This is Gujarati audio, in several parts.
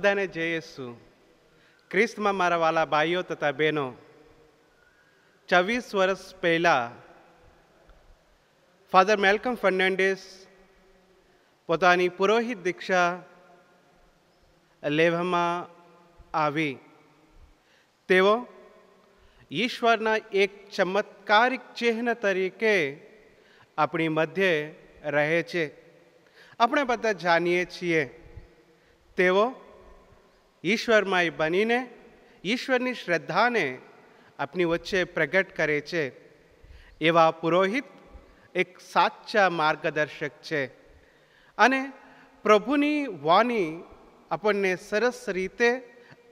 બધાને જયેસુ ક્રિસ્તમાં મારા વાલા ભાઈઓ તથા બહેનો ચોવીસ વર્ષ પહેલાં ફાધર મેલકમ ફર્નાન્ડિસ પોતાની પુરોહિત દીક્ષા લેવામાં આવી તેઓ ઈશ્વરના એક ચમત્કારિક ચિહ્ન તરીકે આપણી મધ્ય રહે છે આપણે બધા જાણીએ છીએ તેઓ ઈશ્વરમય બનીને ઈશ્વરની શ્રદ્ધાને આપની વચ્ચે પ્રગટ કરે છે એવા પુરોહિત એક સાચા માર્ગદર્શક છે અને પ્રભુની વાણી આપણને સરસ રીતે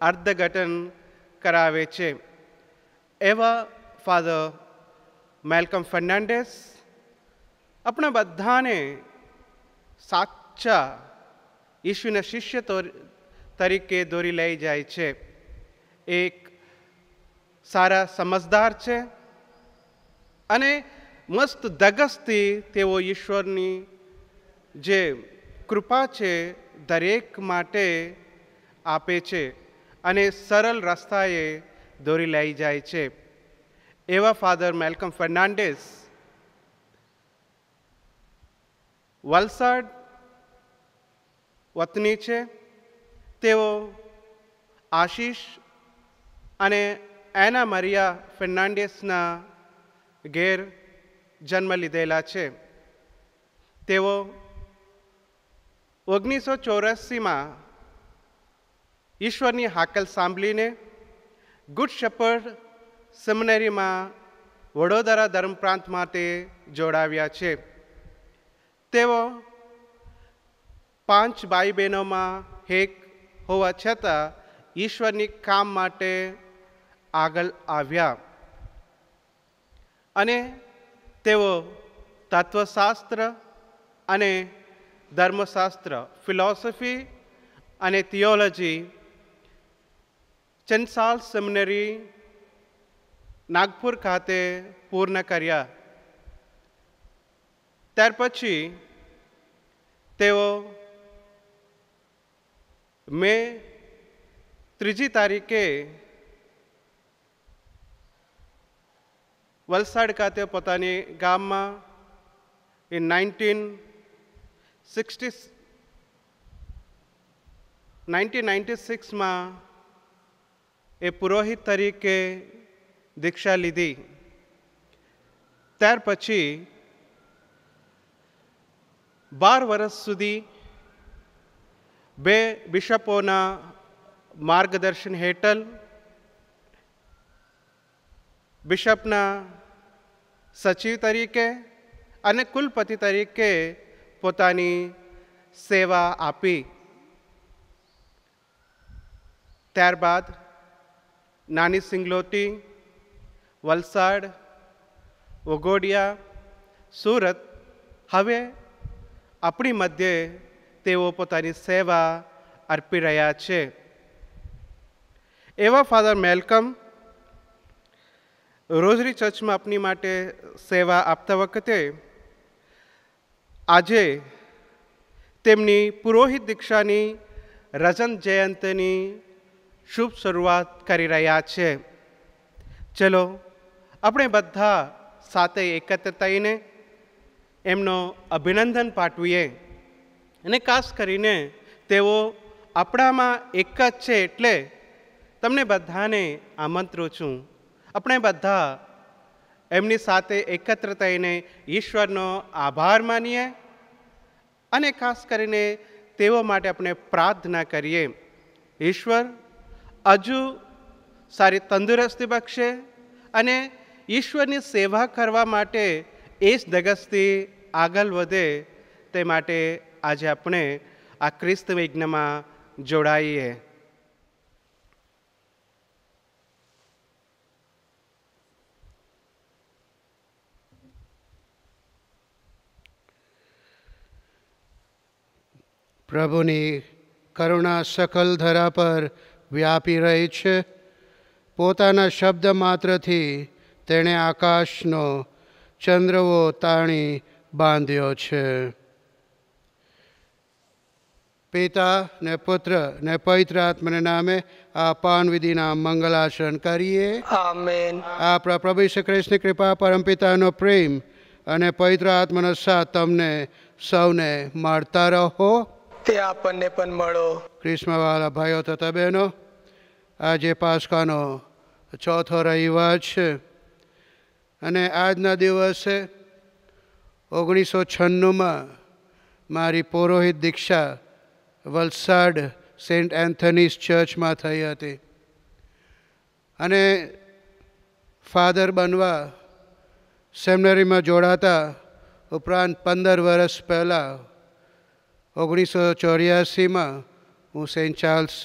અર્ધઘટન કરાવે છે એવા ફાધર મેલકમ ફર્નાન્ડેસ આપણા બધાને સાચા ઈશ્વરના શિષ્ય તરીકે દોરી લઈ જાય છે એક સારા સમજદાર છે અને મસ્ત ધગસથી તેઓ ઈશ્વરની જે કૃપા છે દરેક માટે આપે છે અને સરળ રસ્તાએ દોરી લઈ જાય છે એવા ફાધર મેલકમ ફર્નાન્ડેસ વલસાડ વતની છે તેઓ આશીષ અને એના મરિયા ફેર્નાન્ડેસના ઘેર જન્મ લીધેલા છે તેઓ ઓગણીસો ચોરાસીમાં ઈશ્વરની હાકલ સાંભળીને ગુડ શપર્ડ સેમિનરીમાં વડોદરા ધર્મ પ્રાંત માટે જોડાવ્યા છે તેઓ પાંચ ભાઈ બહેનોમાં એક હોવા છતાં ઈશ્વરની કામ માટે આગળ આવ્યા અને તેઓ તત્વશાસ્ત્ર અને ધર્મશાસ્ત્ર ફિલોસોફી અને થિયોલોજી ચંસાલ સેમિનરી નાગપુર ખાતે પૂર્ણ કર્યા ત્યાર પછી તેઓ મેં ત્રીજી તારીખે વલસાડ ખાતે પોતાની ગામમાં એ નાઇન્ટીન સિક્સટી નાઇન્ટીન નાઇન્ટી સિક્સમાં એ પુરોહિત તરીકે દીક્ષા લીધી ત્યાર પછી બાર વર્ષ સુધી બે બિશપોના માર્ગદર્શન હેઠળ બિશપના સચિવ તરીકે અને કુલપતિ તરીકે પોતાની સેવા આપી ત્યારબાદ નાની સિંગલોટી વલસાડ વગોડિયા સુરત હવે આપણી મધ્યે તેઓ પોતાની સેવા અર્પી રહ્યા છે એવા ફાધર મેલકમ રોઝરી ચર્ચમાં આપની માટે સેવા આપતા વખતે આજે તેમની પુરોહિત દીક્ષાની રજન જયંતની શુભ શરૂઆત કરી રહ્યા છે ચલો આપણે બધા સાથે એકત્ર થઈને એમનો અભિનંદન પાઠવીએ અને ખાસ કરીને તેઓ આપણામાં એક જ છે એટલે તમને બધાને આમંત્રું છું આપણે બધા એમની સાથે એકત્ર થઈને ઈશ્વરનો આભાર માનીએ અને ખાસ કરીને તેઓ માટે આપણે પ્રાર્થના કરીએ ઈશ્વર હજુ સારી તંદુરસ્તી બક્ષે અને ઈશ્વરની સેવા કરવા માટે એ જ ધગસથી આગળ વધે તે માટે આજે આપણે આ ક્રિસ્ત યજ્ઞમાં જોડાઈએ પ્રભુની કરુણા સકલ ધરા પર વ્યાપી રહી છે પોતાના શબ્દ માત્રથી તેણે આકાશનો ચંદ્રવો તાણી બાંધ્યો છે પિતા ને પુત્ર ને પવિત્ર આત્મને નામે આ પાન વિધિના મંગલાસન કરીએ આમેન આપણા પ્રભુ શ્રી કૃષ્ણ કૃપા પરમ પિતાનો પ્રેમ અને પવિત્ર આત્માનો સાથ તમને સૌને મળતા રહો તે આપણને પણ મળો ક્રિસ્મવાળા ભાઈઓ તથા બહેનો આજે પાસકાનો ચોથો રવિવાર છે અને આજના દિવસે ઓગણીસો છન્નુંમાં મારી પુરોહિત દીક્ષા વલસાડ સેન્ટ એન્થનીસ ચર્ચમાં થઈ હતી અને ફાધર બનવા સેમનરીમાં જોડાતા ઉપરાંત પંદર વર્ષ પહેલાં ઓગણીસો ચોર્યાસીમાં હું સેન્ટ ચાર્લ્સ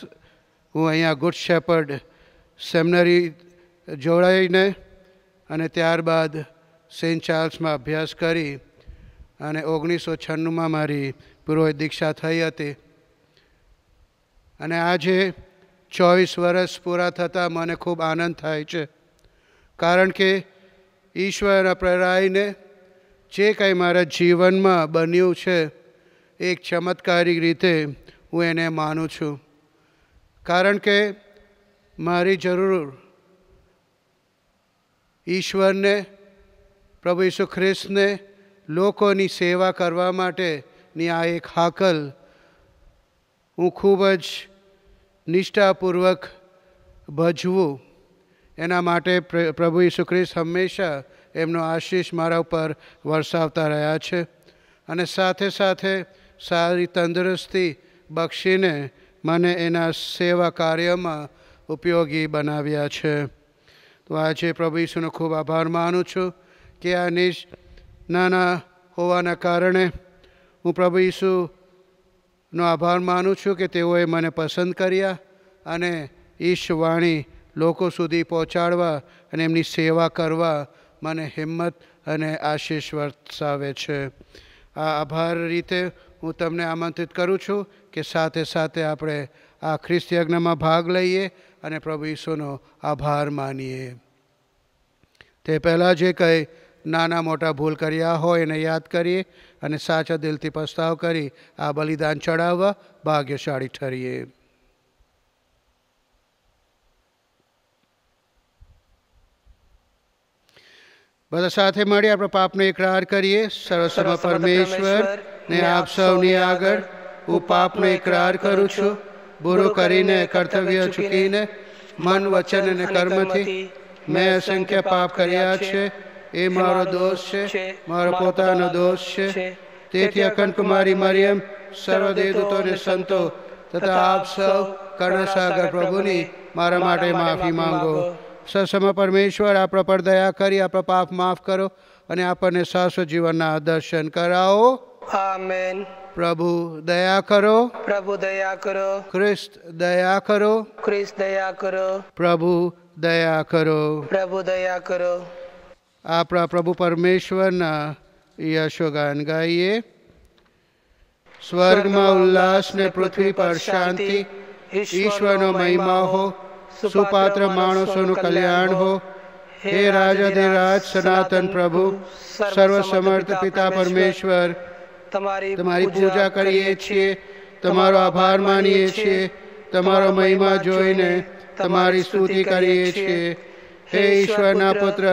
હું અહીંયા ગુડ શેપર્ડ સેમનરી જોડાઈને અને ત્યારબાદ સેન્ટ ચાર્લ્સમાં અભ્યાસ કરી અને ઓગણીસો છન્નુંમાં મારી પુરોહિત દીક્ષા થઈ હતી અને આજે ચોવીસ વર્ષ પૂરા થતાં મને ખૂબ આનંદ થાય છે કારણ કે ઈશ્વરના પ્રરાયને જે કાંઈ મારા જીવનમાં બન્યું છે એક ચમત્કારી રીતે હું એને માનું છું કારણ કે મારી જરૂર ઈશ્વરને પ્રભુ ઈસુ ખ્રિસ્તને લોકોની સેવા કરવા માટેની આ એક હાકલ હું ખૂબ જ નિષ્ઠાપૂર્વક ભજવું એના માટે પ્રભુ ઈસુ હંમેશા એમનો આશીષ મારા ઉપર વરસાવતા રહ્યા છે અને સાથે સાથે સારી તંદુરસ્તી બક્ષીને મને એના સેવા કાર્યમાં ઉપયોગી બનાવ્યા છે તો આજે પ્રભુ ઈસુનો ખૂબ આભાર માનું છું કે આ નિજ નાના હોવાના કારણે હું પ્રભુ ઈસુ નો આભાર માનું છું કે તેઓએ મને પસંદ કર્યા અને ઈશવાણી લોકો સુધી પહોંચાડવા અને એમની સેવા કરવા મને હિંમત અને આશીષ વરસાવે છે આ આભાર રીતે હું તમને આમંત્રિત કરું છું કે સાથે સાથે આપણે આ ખ્રિસ્તી યજ્ઞમાં ભાગ લઈએ અને પ્રભુ ઈસુનો આભાર માનીએ તે પહેલાં જે કંઈ નાના મોટા ભૂલ કર્યા હોય એને યાદ કરીએ અને સાચા દિલથી પસ્તાવ કરી આ બલિદાન ચડાવવા ભાગ્યશાળી ઠરીએ બધા સાથે મળી આપણે પાપનો એકરાર કરીએ સરસ્વત પરમેશ્વર ને આપ સૌની આગળ હું પાપનો એકરાર કરું છું બુરો કરીને કર્તવ્ય ચૂકીને મન વચન અને કર્મથી મેં અસંખ્ય પાપ કર્યા છે એ મારો દોષ છે મારો પોતાનો દોષ છે તેથી અખંડ કુમારી મરિયમ સર્વ દેવદૂતોને સંતો તથા આપ સૌ કર્ણસાગર પ્રભુની મારા માટે માફી માંગો સસમ પરમેશ્વર આપણા પર દયા કરી આપણા પાપ માફ કરો અને આપણને શાશ્વત જીવનના દર્શન કરાવો આમેન પ્રભુ દયા કરો પ્રભુ દયા કરો ખ્રિસ્ત દયા કરો ખ્રિસ્ત દયા કરો પ્રભુ દયા કરો પ્રભુ દયા કરો आप प्रभु परमेश्वर न यशोगान गाइए स्वर्ग में उल्लास ने पृथ्वी पर शांति ईश्वर नो महिमा हो सुपात्र मानसो नु कल्याण हो हे राजाधिराज सनातन प्रभु सर्व समर्थ पिता परमेश्वर તમારી તમારી પૂજા કરીએ છીએ તમારો આભાર માનીએ છીએ તમારો મહિમા જોઈને તમારી સ્તુતિ કરીએ छे। હે ઈશ્વરના પુત્ર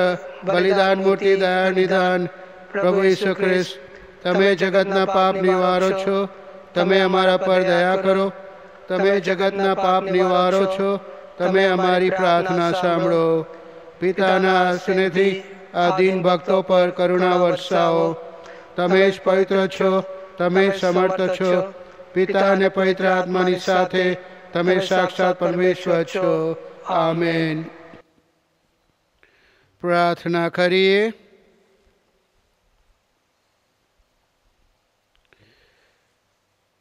બલિદાન મૂર્તિ દયા નિદાન પ્રભુ ઈશ્વર ખ્રિસ્ત તમે જગતના પાપ નિવારો છો તમે અમારા પર દયા કરો તમે જગતના પાપ નિવારો છો તમે અમારી પ્રાર્થના સાંભળો પિતાના આસનેથી આ દીન ભક્તો પર કરુણા વરસાવો તમે જ પવિત્ર છો તમે સમર્થ છો પિતા અને પવિત્ર આત્માની સાથે તમે સાક્ષાત પરમેશ્વર છો આમેન પ્રાર્થના કરીએ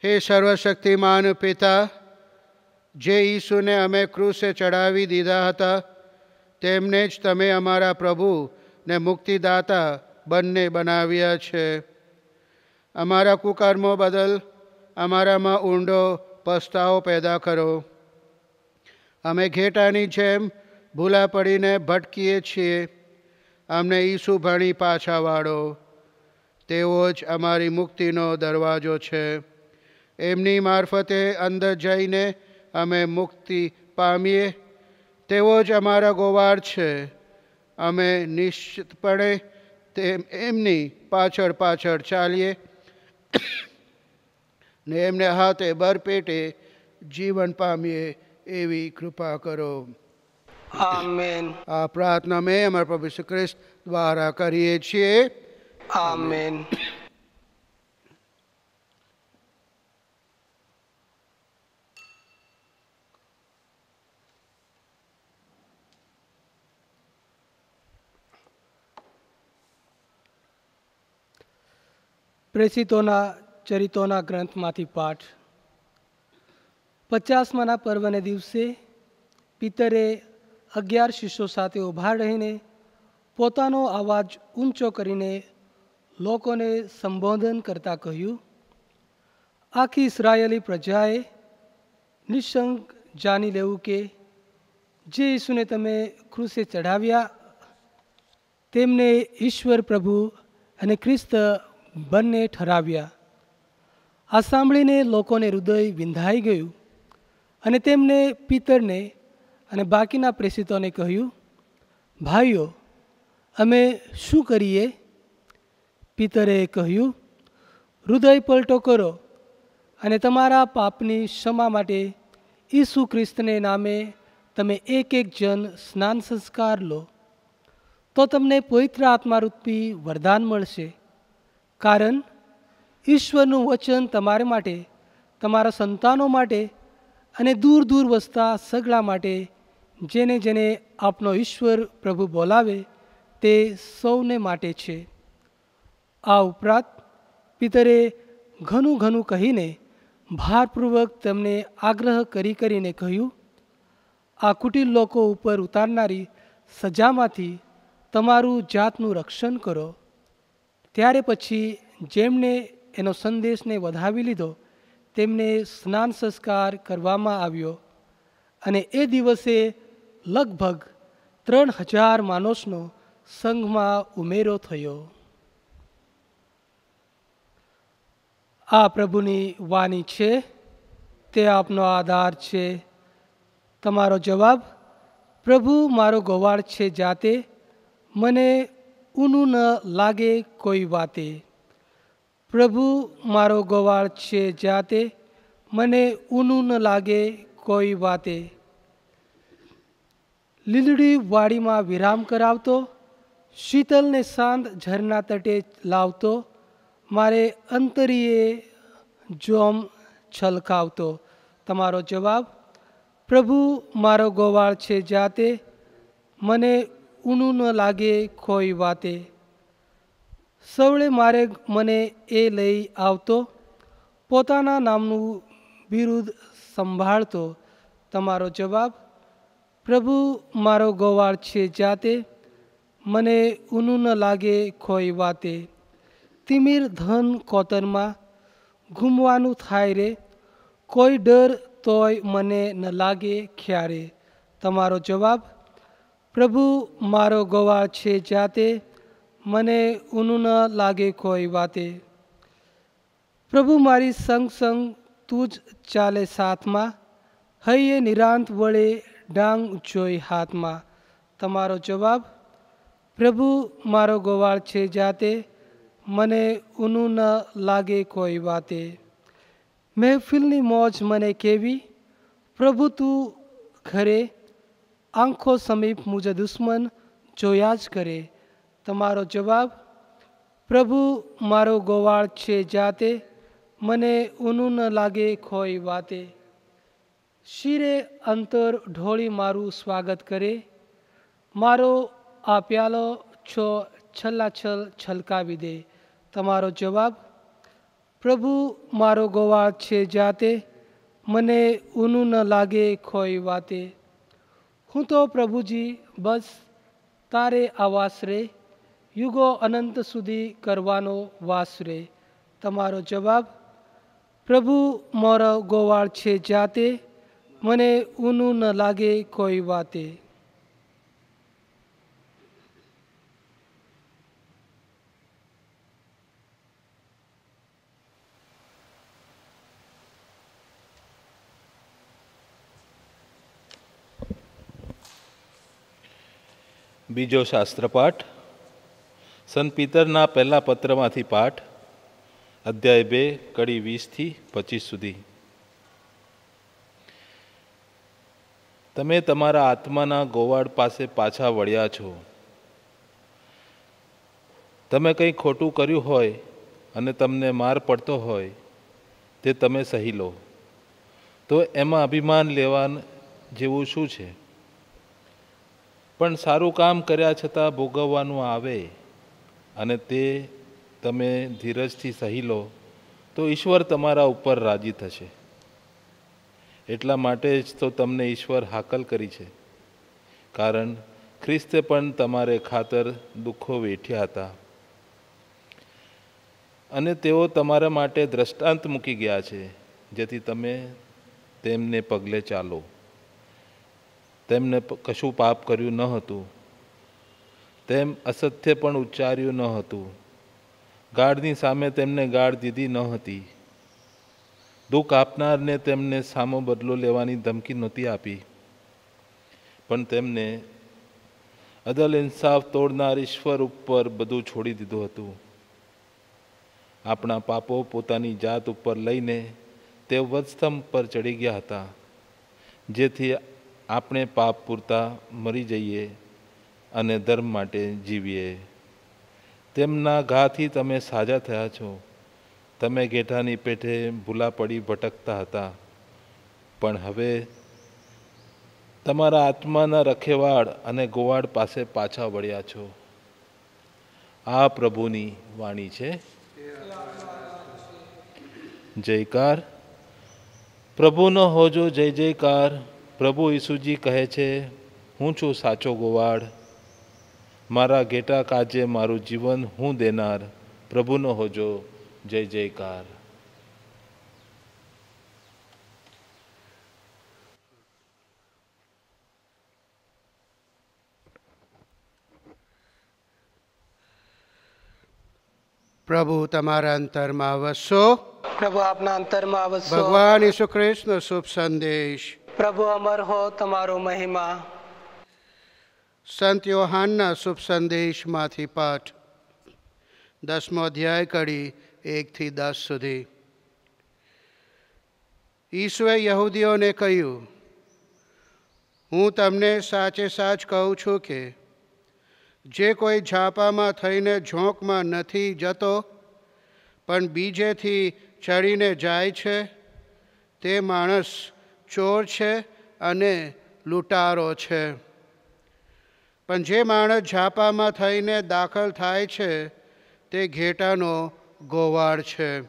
હે સર્વશક્તિમાન પિતા જે ઈસુને અમે કૃષે ચડાવી દીધા હતા તેમને જ તમે અમારા પ્રભુને મુક્તિદાતા બંને બનાવ્યા છે અમારા કુકર્મો બદલ અમારામાં ઊંડો પસ્તાવો પેદા કરો અમે ઘેટાની જેમ ભૂલા પડીને ભટકીએ છીએ અમને ઈસુ ભણી પાછા વાળો તેઓ જ અમારી મુક્તિનો દરવાજો છે એમની મારફતે અંદર જઈને અમે મુક્તિ પામીએ તેવો જ અમારા ગોવાર છે અમે નિશ્ચિતપણે તે એમની પાછળ પાછળ ચાલીએ ને એમને હાથે બરપેટે જીવન પામીએ એવી કૃપા કરો આમેન આ પ્રાર્થના મેં અમારા પ્રભુ શ્રી કૃષ્ણ દ્વારા કરીએ છીએ આમેન પ્રેષિતોના ચરિતોના ગ્રંથમાંથી પાઠ પચાસમાના પર્વને દિવસે પિતરે અગિયાર શિષ્યો સાથે ઊભા રહીને પોતાનો અવાજ ઊંચો કરીને લોકોને સંબોધન કરતા કહ્યું આખી ઇસરાયેલી પ્રજાએ નિઃશંક જાણી લેવું કે જે ઈસુને તમે ક્રુસે ચઢાવ્યા તેમને ઈશ્વર પ્રભુ અને ખ્રિસ્ત બંને ઠરાવ્યા આ સાંભળીને લોકોને હૃદય વિંધાઈ ગયું અને તેમને પિતરને અને બાકીના પ્રેષિતોને કહ્યું ભાઈઓ અમે શું કરીએ પિતરે કહ્યું હૃદય પલટો કરો અને તમારા પાપની ક્ષમા માટે ઈસુ ખ્રિસ્તને નામે તમે એક એક જન સ્નાન સંસ્કાર લો તો તમને પવિત્ર આત્મારૂપી વરદાન મળશે કારણ ઈશ્વરનું વચન તમારે માટે તમારા સંતાનો માટે અને દૂર દૂર વસતા સગળા માટે જેને જેને આપનો ઈશ્વર પ્રભુ બોલાવે તે સૌને માટે છે આ ઉપરાંત પિતરે ઘણું ઘણું કહીને ભારપૂર્વક તેમને આગ્રહ કરી કરીને કહ્યું આ કુટિલ લોકો ઉપર ઉતારનારી સજામાંથી તમારું જાતનું રક્ષણ કરો ત્યારે પછી જેમણે એનો સંદેશને વધાવી લીધો તેમને સ્નાન સંસ્કાર કરવામાં આવ્યો અને એ દિવસે લગભગ ત્રણ હજાર માણસનો સંઘમાં ઉમેરો થયો આ પ્રભુની વાણી છે તે આપનો આધાર છે તમારો જવાબ પ્રભુ મારો ગોવાળ છે જાતે મને ઊનું ન લાગે કોઈ વાતે પ્રભુ મારો ગોવાળ છે જાતે મને ઊનું ન લાગે કોઈ વાતે લીલડી વાડીમાં વિરામ કરાવતો શીતલને શાંત ઝરના તટે લાવતો મારે અંતરીએ જોમ છલકાવતો તમારો જવાબ પ્રભુ મારો ગોવાળ છે જાતે મને ઊનું ન લાગે કોઈ વાતે સવળે મારે મને એ લઈ આવતો પોતાના નામનું બિરુદ સંભાળતો તમારો જવાબ પ્રભુ મારો ગોવાળ છે જાતે મને ઉનું ન લાગે ખોઈ વાતે તિમિર ધન કોતરમાં ઘૂમવાનું થાય રે કોઈ ડર તોય મને ન લાગે ક્યારે તમારો જવાબ પ્રભુ મારો ગોવાળ છે જાતે મને ઉનું ન લાગે કોઈ વાતે પ્રભુ મારી સંગ સંગ તું જ ચાલે સાથમાં હૈયે નિરાંત વળે ડાંગ જોઈ હાથમાં તમારો જવાબ પ્રભુ મારો ગોવાળ છે જાતે મને ઊનું ન લાગે કોઈ વાતે મહેફિલની મોજ મને કેવી પ્રભુ તું ઘરે આંખો સમીપ મુજબ દુશ્મન જોયા જ કરે તમારો જવાબ પ્રભુ મારો ગોવાળ છે જાતે મને ઊનું ન લાગે કોઈ વાતે શિરે અંતર ઢોળી મારું સ્વાગત કરે મારો આ પ્યાલો છો છલ્લાછલ છલકાવી દે તમારો જવાબ પ્રભુ મારો ગોવા છે જાતે મને ઊનું ન લાગે ખોઈ વાતે હું તો પ્રભુજી બસ તારે આવાસ રે યુગો અનંત સુધી કરવાનો વાસ રે તમારો જવાબ પ્રભુ મારો ગોવાળ છે જાતે મને ઊનું ન લાગે કોઈ વાતે બીજો શાસ્ત્રપાઠ સંત પિતરના પહેલા પત્રમાંથી પાઠ અધ્યાય બે કડી વીસથી પચીસ સુધી તમે તમારા આત્માના ગોવાડ પાસે પાછા વળ્યા છો તમે કંઈ ખોટું કર્યું હોય અને તમને માર પડતો હોય તે તમે સહી લો તો એમાં અભિમાન લેવા જેવું શું છે પણ સારું કામ કર્યા છતાં ભોગવવાનું આવે અને તે તમે ધીરજથી સહી લો તો ઈશ્વર તમારા ઉપર રાજી થશે એટલા માટે જ તો તમને ઈશ્વર હાકલ કરી છે કારણ ખ્રિસ્તે પણ તમારે ખાતર દુઃખો વેઠ્યા હતા અને તેઓ તમારા માટે દ્રષ્ટાંત મૂકી ગયા છે જેથી તમે તેમને પગલે ચાલો તેમને કશું પાપ કર્યું ન હતું તેમ અસત્ય પણ ઉચ્ચાર્યું ન હતું ગાઢની સામે તેમને ગાઢ દીધી ન હતી દુઃખ આપનારને તેમને સામો બદલો લેવાની ધમકી નહોતી આપી પણ તેમને અદલ ઇન્સાફ તોડનાર ઈશ્વર ઉપર બધું છોડી દીધું હતું આપણા પાપો પોતાની જાત ઉપર લઈને તે વધસ્તંભ પર ચડી ગયા હતા જેથી આપણે પાપ પૂરતા મરી જઈએ અને ધર્મ માટે જીવીએ તેમના ઘાથી તમે સાજા થયા છો તમે ગેઠાની પેઠે ભૂલા પડી ભટકતા હતા પણ હવે તમારા આત્માના રખેવાળ અને ગોવાળ પાસે પાછા વળ્યા છો આ પ્રભુની વાણી છે જયકાર પ્રભુનો હોજો જય જયકાર પ્રભુ ઈસુજી કહે છે હું છું સાચો ગોવાળ મારા ઘેટા કાજે મારું જીવન હું દેનાર પ્રભુનો હોજો जय जयकार પ્રભુ તમારા અંતરમાં વસો પ્રભુ આપના અંતરમાં વસો ભગવાન ઈસુ કૃષ્ણ શુભ સંદેશ પ્રભુ અમર હો તમારો મહિમા સંત યોહાનના શુભ સંદેશમાંથી પાઠ દસમો અધ્યાય કડી એકથી દસ સુધી ઈસુએ યહૂદીઓને કહ્યું હું તમને સાચે સાચ કહું છું કે જે કોઈ ઝાપામાં થઈને ઝોંકમાં નથી જતો પણ બીજેથી ચડીને જાય છે તે માણસ ચોર છે અને લૂંટારો છે પણ જે માણસ ઝાપામાં થઈને દાખલ થાય છે તે ઘેટાનો ગોવાળ છે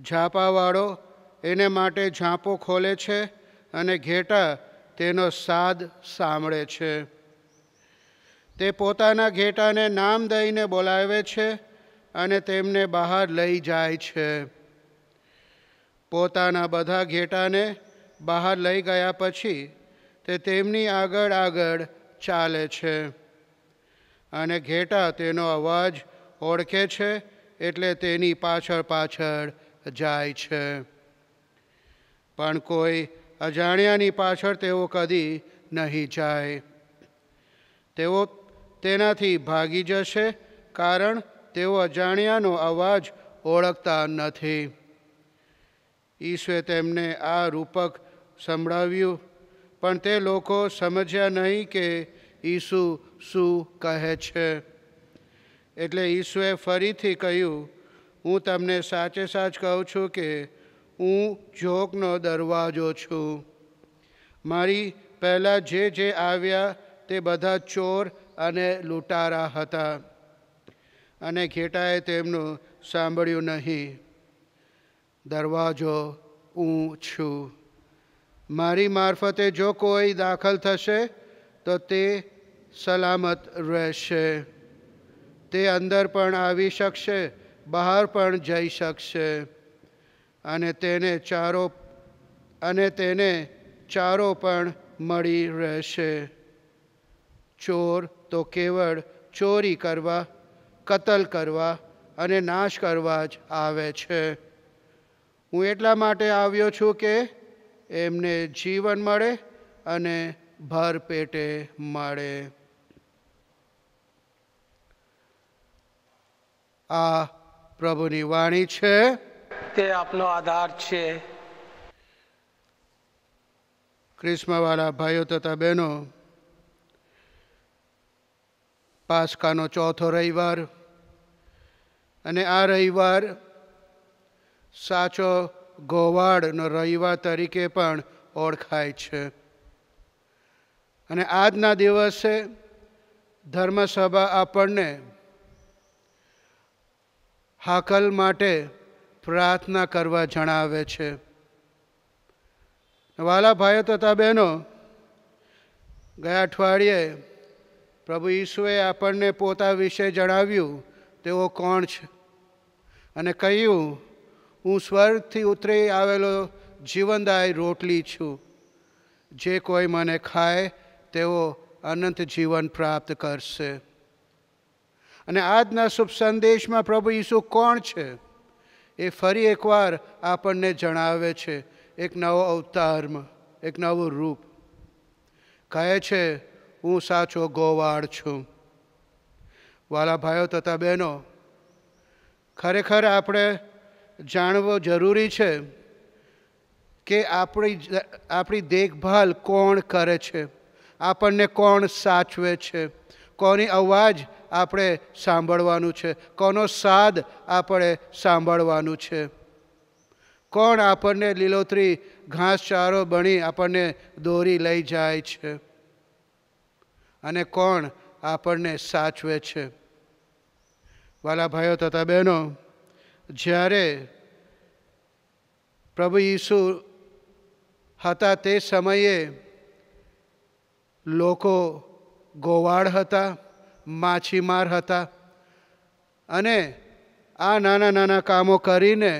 ઝાપાવાળો એને માટે ઝાંપો ખોલે છે અને ઘેટા તેનો સાદ સાંભળે છે તે પોતાના ઘેટાને નામ દઈને બોલાવે છે અને તેમને બહાર લઈ જાય છે પોતાના બધા ઘેટાને બહાર લઈ ગયા પછી તે તેમની આગળ આગળ ચાલે છે અને ઘેટા તેનો અવાજ ઓળખે છે એટલે તેની પાછળ પાછળ જાય છે પણ કોઈ અજાણ્યાની પાછળ તેઓ કદી નહીં જાય તેઓ તેનાથી ભાગી જશે કારણ તેઓ અજાણ્યાનો અવાજ ઓળખતા નથી ઈશ્વે તેમને આ રૂપક સંભળાવ્યું પણ તે લોકો સમજ્યા નહીં કે ઈસુ શું કહે છે એટલે ઈશ્વરે ફરીથી કહ્યું હું તમને સાચે સાચ કહું છું કે હું જોગનો દરવાજો છું મારી પહેલાં જે જે આવ્યા તે બધા ચોર અને લૂંટારા હતા અને ઘેટાએ તેમનું સાંભળ્યું નહીં દરવાજો હું છું મારી મારફતે જો કોઈ દાખલ થશે તો તે સલામત રહેશે તે અંદર પણ આવી શકશે બહાર પણ જઈ શકશે અને તેને ચારો અને તેને ચારો પણ મળી રહેશે ચોર તો કેવળ ચોરી કરવા કતલ કરવા અને નાશ કરવા જ આવે છે હું એટલા માટે આવ્યો છું કે એમને જીવન મળે અને ભરપેટે મળે આ પ્રભુની વાણી છે તે આપનો આધાર છે ક્રિસ્મવાળા ભાઈઓ તથા બહેનો પાસ્કાનો ચોથો રવિવાર અને આ રવિવાર સાચો ગોવાડનો રવિવાર તરીકે પણ ઓળખાય છે અને આજના દિવસે ધર્મસભા આપણને હાકલ માટે પ્રાર્થના કરવા જણાવે છે વાલા ભાઈઓ તથા બહેનો ગયા અઠવાડિયે પ્રભુ ઈસુએ આપણને પોતા વિશે જણાવ્યું તેઓ કોણ છે અને કહ્યું હું સ્વર્ગથી ઉતરી આવેલો જીવનદાય રોટલી છું જે કોઈ મને ખાય તેઓ અનંત જીવન પ્રાપ્ત કરશે અને આજના શુભ સંદેશમાં પ્રભુ ઈસુ કોણ છે એ ફરી એકવાર આપણને જણાવે છે એક નવો અવતારમાં એક નવું રૂપ કહે છે હું સાચો ગોવાળ છું વાલા ભાઈઓ તથા બહેનો ખરેખર આપણે જાણવો જરૂરી છે કે આપણી આપણી દેખભાલ કોણ કરે છે આપણને કોણ સાચવે છે કોની અવાજ આપણે સાંભળવાનું છે કોનો સાદ આપણે સાંભળવાનું છે કોણ આપણને લીલોતરી ઘાસચારો બની આપણને દોરી લઈ જાય છે અને કોણ આપણને સાચવે છે વાલા ભાઈઓ તથા બહેનો જ્યારે પ્રભુ ઈસુ હતા તે સમયે લોકો ગોવાળ હતા માછીમાર હતા અને આ નાના નાના કામો કરીને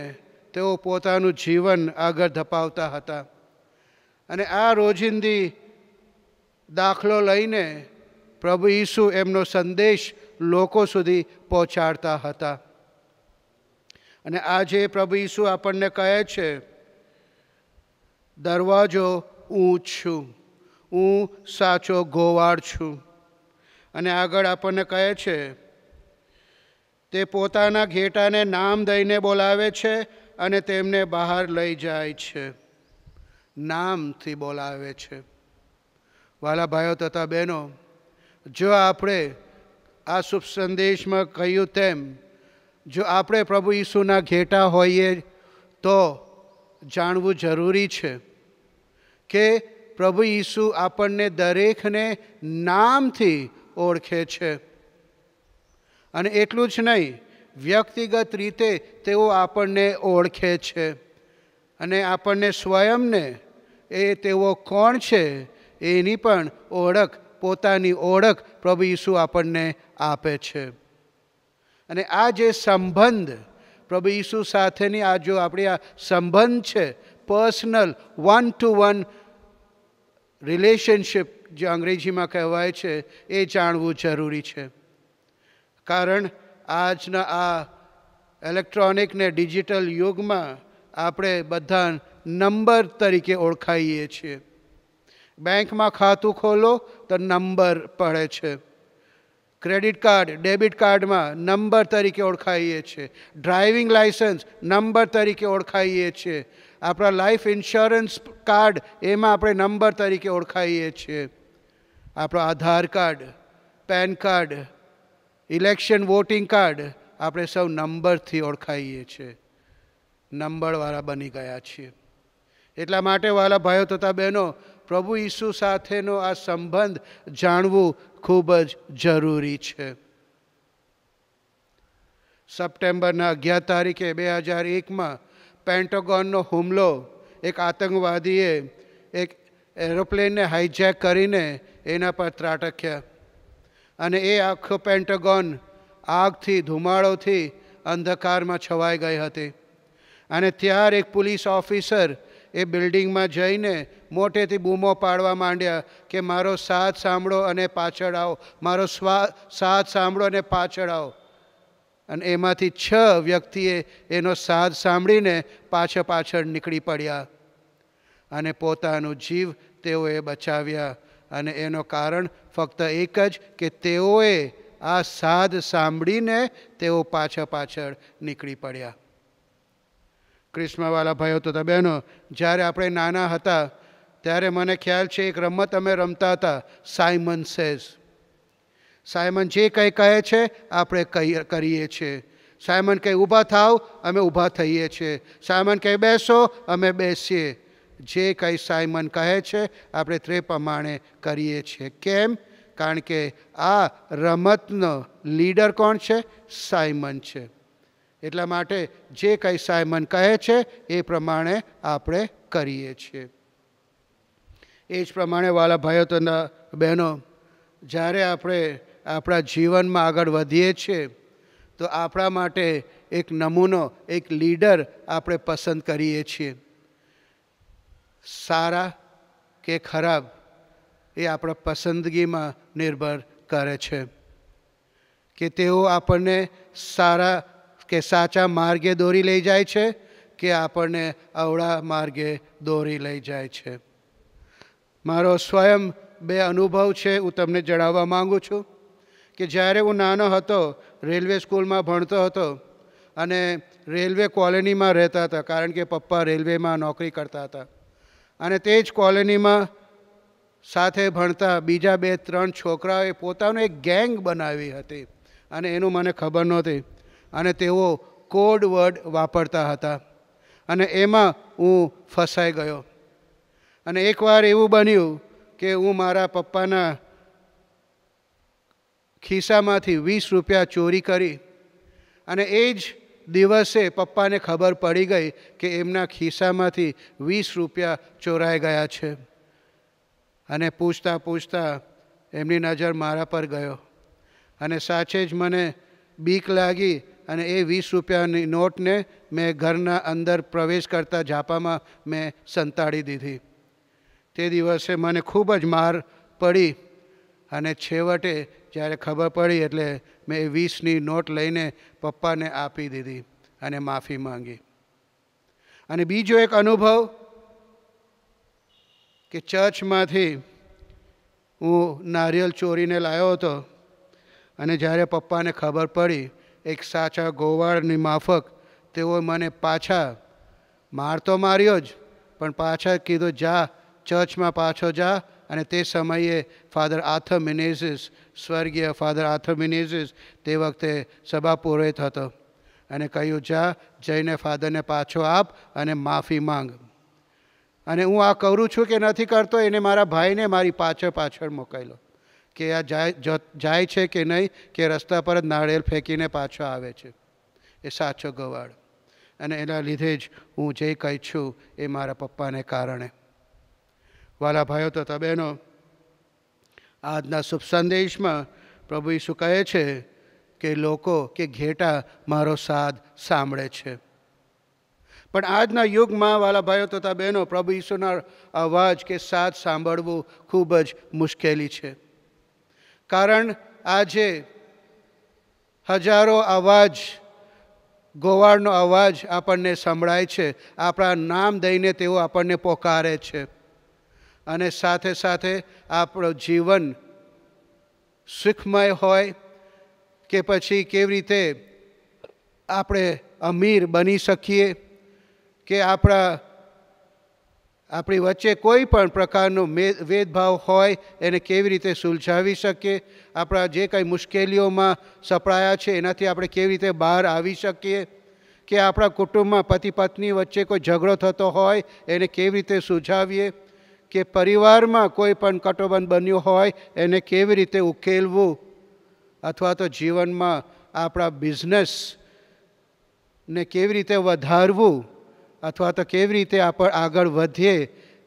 તેઓ પોતાનું જીવન આગળ ધપાવતા હતા અને આ રોજિંદી દાખલો લઈને પ્રભુ ઈસુ એમનો સંદેશ લોકો સુધી પહોંચાડતા હતા અને આજે પ્રભુ ઈસુ આપણને કહે છે દરવાજો હું છું હું સાચો ગોવાળ છું અને આગળ આપણને કહે છે તે પોતાના ઘેટાને નામ દઈને બોલાવે છે અને તેમને બહાર લઈ જાય છે નામથી બોલાવે છે વાલા ભાઈઓ તથા બહેનો જો આપણે આ શુભ સંદેશમાં કહ્યું તેમ જો આપણે પ્રભુ ઈસુના ઘેટા હોઈએ તો જાણવું જરૂરી છે કે પ્રભુ ઈસુ આપણને દરેકને નામથી ઓળખે છે અને એટલું જ નહીં વ્યક્તિગત રીતે તેઓ આપણને ઓળખે છે અને આપણને સ્વયંને એ તેઓ કોણ છે એની પણ ઓળખ પોતાની ઓળખ પ્રભુ ઈસુ આપણને આપે છે અને આ જે સંબંધ પ્રભુ ઈસુ સાથેની આ જો આપણી આ સંબંધ છે personal one to one relationship જે અંગ્રેજીમાં કહેવાય છે એ જાણવું જરૂરી છે કારણ આજના આ ઇલેક્ટ્રોનિક ને ડિજિટલ યુગમાં આપણે બધા નંબર તરીકે ઓળખાઈએ છીએ બેંકમાં ખાતું ખોલો તો નંબર પડે છે ક્રેડિટ કાર્ડ ડેબિટ કાર્ડમાં નંબર તરીકે ઓળખાઈએ છીએ ડ્રાઇવિંગ લાઇસન્સ નંબર તરીકે ઓળખાઈએ છીએ આપણા લાઈફ ઇન્સ્યોરન્સ કાર્ડ એમાં આપણે નંબર તરીકે ઓળખાઈએ છીએ આપણો Aadhaar card PAN card election voting card આપણે સૌ નંબરથી ઓળખાઈએ છીએ નંબરવાળા બની ગયા છીએ એટલા માટે વાલા ભાઈઓ તથા બહેનો પ્રભુ ઈસુ સાથેનો આ સંબંધ જાણવું ખૂબ જ જરૂરી છે સપ્ટેમ્બરના અગિયાર તારીખે બે હજાર એકમાં પેન્ટોગોનનો હુમલો એક આતંકવાદીએ એક એરોપ્લેનને હાઇજેક કરીને એના પર ત્રાટક્યા અને એ આખો પેન્ટગોન આગથી ધુમાડોથી અંધકારમાં છવાઈ ગઈ હતી અને ત્યાર એક પોલીસ ઓફિસર એ બિલ્ડિંગમાં જઈને મોટેથી બૂમો પાડવા માંડ્યા કે મારો સાથ સાંભળો અને પાછળ આવો મારો સ્વા સાથ સાંભળો અને પાછળ આવો અને એમાંથી છ વ્યક્તિએ એનો સાથ સાંભળીને પાછળ પાછળ નીકળી પડ્યા અને પોતાનું જીવ તેઓએ બચાવ્યા અને એનો કારણ ફક્ત એક જ કે તેઓએ આ સાધ સાંભળીને તેઓ પાછળ પાછળ નીકળી પડ્યા ક્રિસ્મવાલા ભાઈઓ તથા બહેનો જ્યારે આપણે નાના હતા ત્યારે મને ખ્યાલ છે એક રમત અમે રમતા હતા સાયમન સેઝ સાયમન જે કંઈ કહે છે આપણે કરીએ છીએ સાયમન કંઈ ઊભા થાવ અમે ઊભા થઈએ છીએ સાયમન કંઈ બેસો અમે બેસીએ જે કંઈ સાયમન કહે છે આપણે તે પ્રમાણે કરીએ છીએ કેમ કારણ કે આ રમતનો લીડર કોણ છે સાયમન છે એટલા માટે જે કંઈ સાયમન કહે છે એ પ્રમાણે આપણે કરીએ છીએ એ જ પ્રમાણે વાલા ભાઈઓ તો બહેનો જ્યારે આપણે આપણા જીવનમાં આગળ વધીએ છીએ તો આપણા માટે એક નમૂનો એક લીડર આપણે પસંદ કરીએ છીએ સારા કે ખરાબ એ આપણા પસંદગીમાં નિર્ભર કરે છે કે તેઓ આપણને સારા કે સાચા માર્ગે દોરી લઈ જાય છે કે આપણને અવળા માર્ગે દોરી લઈ જાય છે મારો સ્વયં બે અનુભવ છે હું તમને જણાવવા માગું છું કે જ્યારે હું નાનો હતો રેલવે સ્કૂલમાં ભણતો હતો અને રેલવે કોલોનીમાં રહેતા હતા કારણ કે પપ્પા રેલવેમાં નોકરી કરતા હતા અને તે જ કોલોનીમાં સાથે ભણતા બીજા બે ત્રણ છોકરાઓએ પોતાનું એક ગેંગ બનાવી હતી અને એનું મને ખબર નહોતી અને તેઓ કોડ વર્ડ વાપરતા હતા અને એમાં હું ફસાઈ ગયો અને એકવાર એવું બન્યું કે હું મારા પપ્પાના ખિસ્સામાંથી વીસ રૂપિયા ચોરી કરી અને એ જ દિવસે પપ્પાને ખબર પડી ગઈ કે એમના ખિસ્સામાંથી વીસ રૂપિયા ચોરાઈ ગયા છે અને પૂછતા પૂછતા એમની નજર મારા પર ગયો અને સાચે જ મને બીક લાગી અને એ વીસ રૂપિયાની નોટને મેં ઘરના અંદર પ્રવેશ કરતા ઝાપામાં મેં સંતાડી દીધી તે દિવસે મને ખૂબ જ માર પડી અને છેવટે જ્યારે ખબર પડી એટલે મેં એ વીસની નોટ લઈને પપ્પાને આપી દીધી અને માફી માંગી અને બીજો એક અનુભવ કે ચર્ચમાંથી હું નારિયેલ ચોરીને લાવ્યો હતો અને જ્યારે પપ્પાને ખબર પડી એક સાચા ગોવાળની માફક તેઓ મને પાછા માર તો માર્યો જ પણ પાછા કીધું જા ચર્ચમાં પાછો જા અને તે સમયે ફાધર આથર મિનેઝિસ સ્વર્ગીય ફાધર આથર મિનેઝિસ તે વખતે સભા પુરોહિત હતો અને કહ્યું જા જઈને ફાધરને પાછો આપ અને માફી માંગ અને હું આ કરું છું કે નથી કરતો એને મારા ભાઈને મારી પાછળ પાછળ મોકલ્યો કે આ જાય જાય છે કે નહીં કે રસ્તા પર જ નાળિયેર ફેંકીને પાછો આવે છે એ સાચો ગવાડ અને એના લીધે જ હું જે કહી છું એ મારા પપ્પાને કારણે વાલા ભાઈઓ તથા બહેનો આજના શુભ સંદેશમાં પ્રભુ ઈસુ કહે છે કે લોકો કે ઘેટા મારો સાદ સાંભળે છે પણ આજના યુગમાં વાલા ભાઈઓ તથા બહેનો પ્રભુ ઈસુના અવાજ કે સાથ સાંભળવું ખૂબ જ મુશ્કેલી છે કારણ આજે હજારો અવાજ ગોવાળનો અવાજ આપણને સંભળાય છે આપણા નામ દઈને તેઓ આપણને પોકારે છે અને સાથે સાથે આપણું જીવન સુખમય હોય કે પછી કેવી રીતે આપણે અમીર બની શકીએ કે આપણા આપણી વચ્ચે કોઈ પણ પ્રકારનો ભેદભાવ હોય એને કેવી રીતે સુલઝાવી શકીએ આપણા જે કંઈ મુશ્કેલીઓમાં સપડાયા છે એનાથી આપણે કેવી રીતે બહાર આવી શકીએ કે આપણા કુટુંબમાં પતિ પત્ની વચ્ચે કોઈ ઝઘડો થતો હોય એને કેવી રીતે સુઝાવીએ કે પરિવારમાં કોઈ પણ કટોબંધ બન્યું હોય એને કેવી રીતે ઉકેલવું અથવા તો જીવનમાં આપણા બિઝનેસ ને કેવી રીતે વધારવું અથવા તો કેવી રીતે આપણે આગળ વધીએ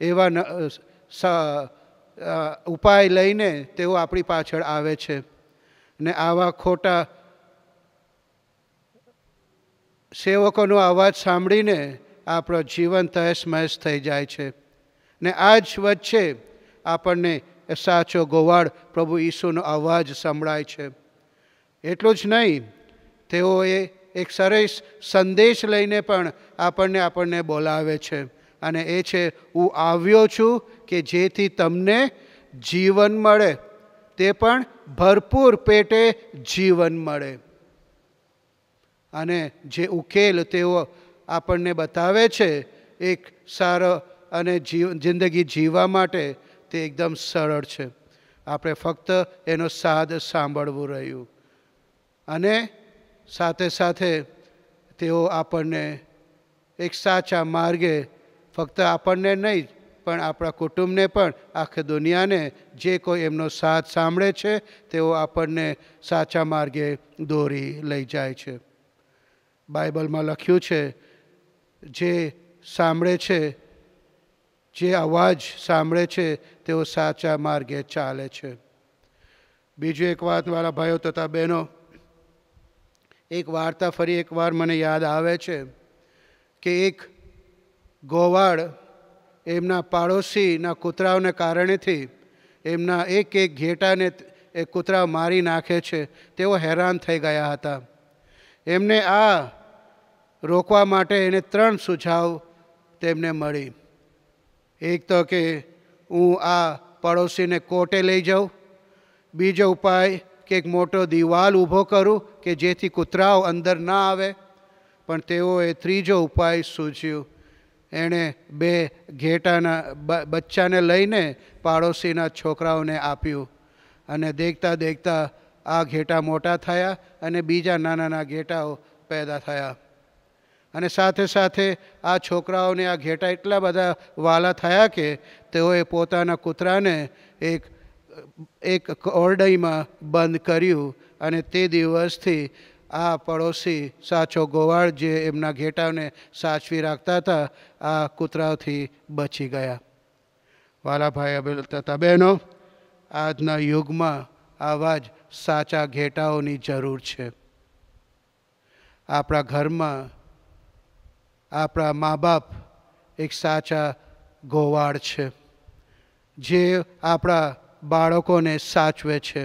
એવા ઉપાય લઈને તેઓ આપણી પાછળ આવે છે ને આવા ખોટા સેવકોનો અવાજ સાંભળીને આપણો જીવન તહેસ મહેસ થઈ જાય છે ને આ જ વચ્ચે આપણને સાચો ગોવાળ પ્રભુ ઈસુનો અવાજ સંભળાય છે એટલું જ નહીં તેઓએ એક સરસ સંદેશ લઈને પણ આપણને આપણને બોલાવે છે અને એ છે હું આવ્યો છું કે જેથી તમને જીવન મળે તે પણ ભરપૂર પેટે જીવન મળે અને જે ઉકેલ તેઓ આપણને બતાવે છે એક સારો અને જીવ જિંદગી જીવવા માટે તે એકદમ સરળ છે આપણે ફક્ત એનો સાદ સાંભળવું રહ્યું અને સાથે સાથે તેઓ આપણને એક સાચા માર્ગે ફક્ત આપણને નહીં પણ આપણા કુટુંબને પણ આખી દુનિયાને જે કોઈ એમનો સાથ સાંભળે છે તેઓ આપણને સાચા માર્ગે દોરી લઈ જાય છે બાઇબલમાં લખ્યું છે જે સાંભળે છે જે અવાજ સાંભળે છે તેઓ સાચા માર્ગે ચાલે છે બીજું એક વાત મારા ભાઈઓ તથા બહેનો એક વાર્તા ફરી એકવાર મને યાદ આવે છે કે એક ગોવાળ એમના પાડોશીના કૂતરાઓને કારણેથી એમના એક એક ઘેટાને એ કૂતરા મારી નાખે છે તેઓ હેરાન થઈ ગયા હતા એમને આ રોકવા માટે એને ત્રણ સુઝાવ તેમને મળી એક તો કે હું આ પડોશીને કોર્ટે લઈ જાઉં બીજો ઉપાય કે એક મોટો દિવાલ ઊભો કરું કે જેથી કૂતરાઓ અંદર ના આવે પણ તેઓએ ત્રીજો ઉપાય સૂચ્યું એણે બે ઘેટાના બચ્ચાને લઈને પાડોશીના છોકરાઓને આપ્યું અને દેખતા દેખતા આ ઘેટા મોટા થયા અને બીજા નાના નાના ઘેટાઓ પેદા થયા અને સાથે સાથે આ છોકરાઓને આ ઘેટા એટલા બધા વાલા થયા કે તેઓએ પોતાના કૂતરાને એક એક ઓરડાઈમાં બંધ કર્યું અને તે દિવસથી આ પડોશી સાચો ગોવાળ જે એમના ઘેટાને સાચવી રાખતા હતા આ કૂતરાઓથી બચી ગયા વાલાભાઈ અબેલ તથા બહેનો આજના યુગમાં આવા જ સાચા ઘેટાઓની જરૂર છે આપણા ઘરમાં આપણા મા બાપ એક સાચા ગોવાળ છે જે આપણા બાળકોને સાચવે છે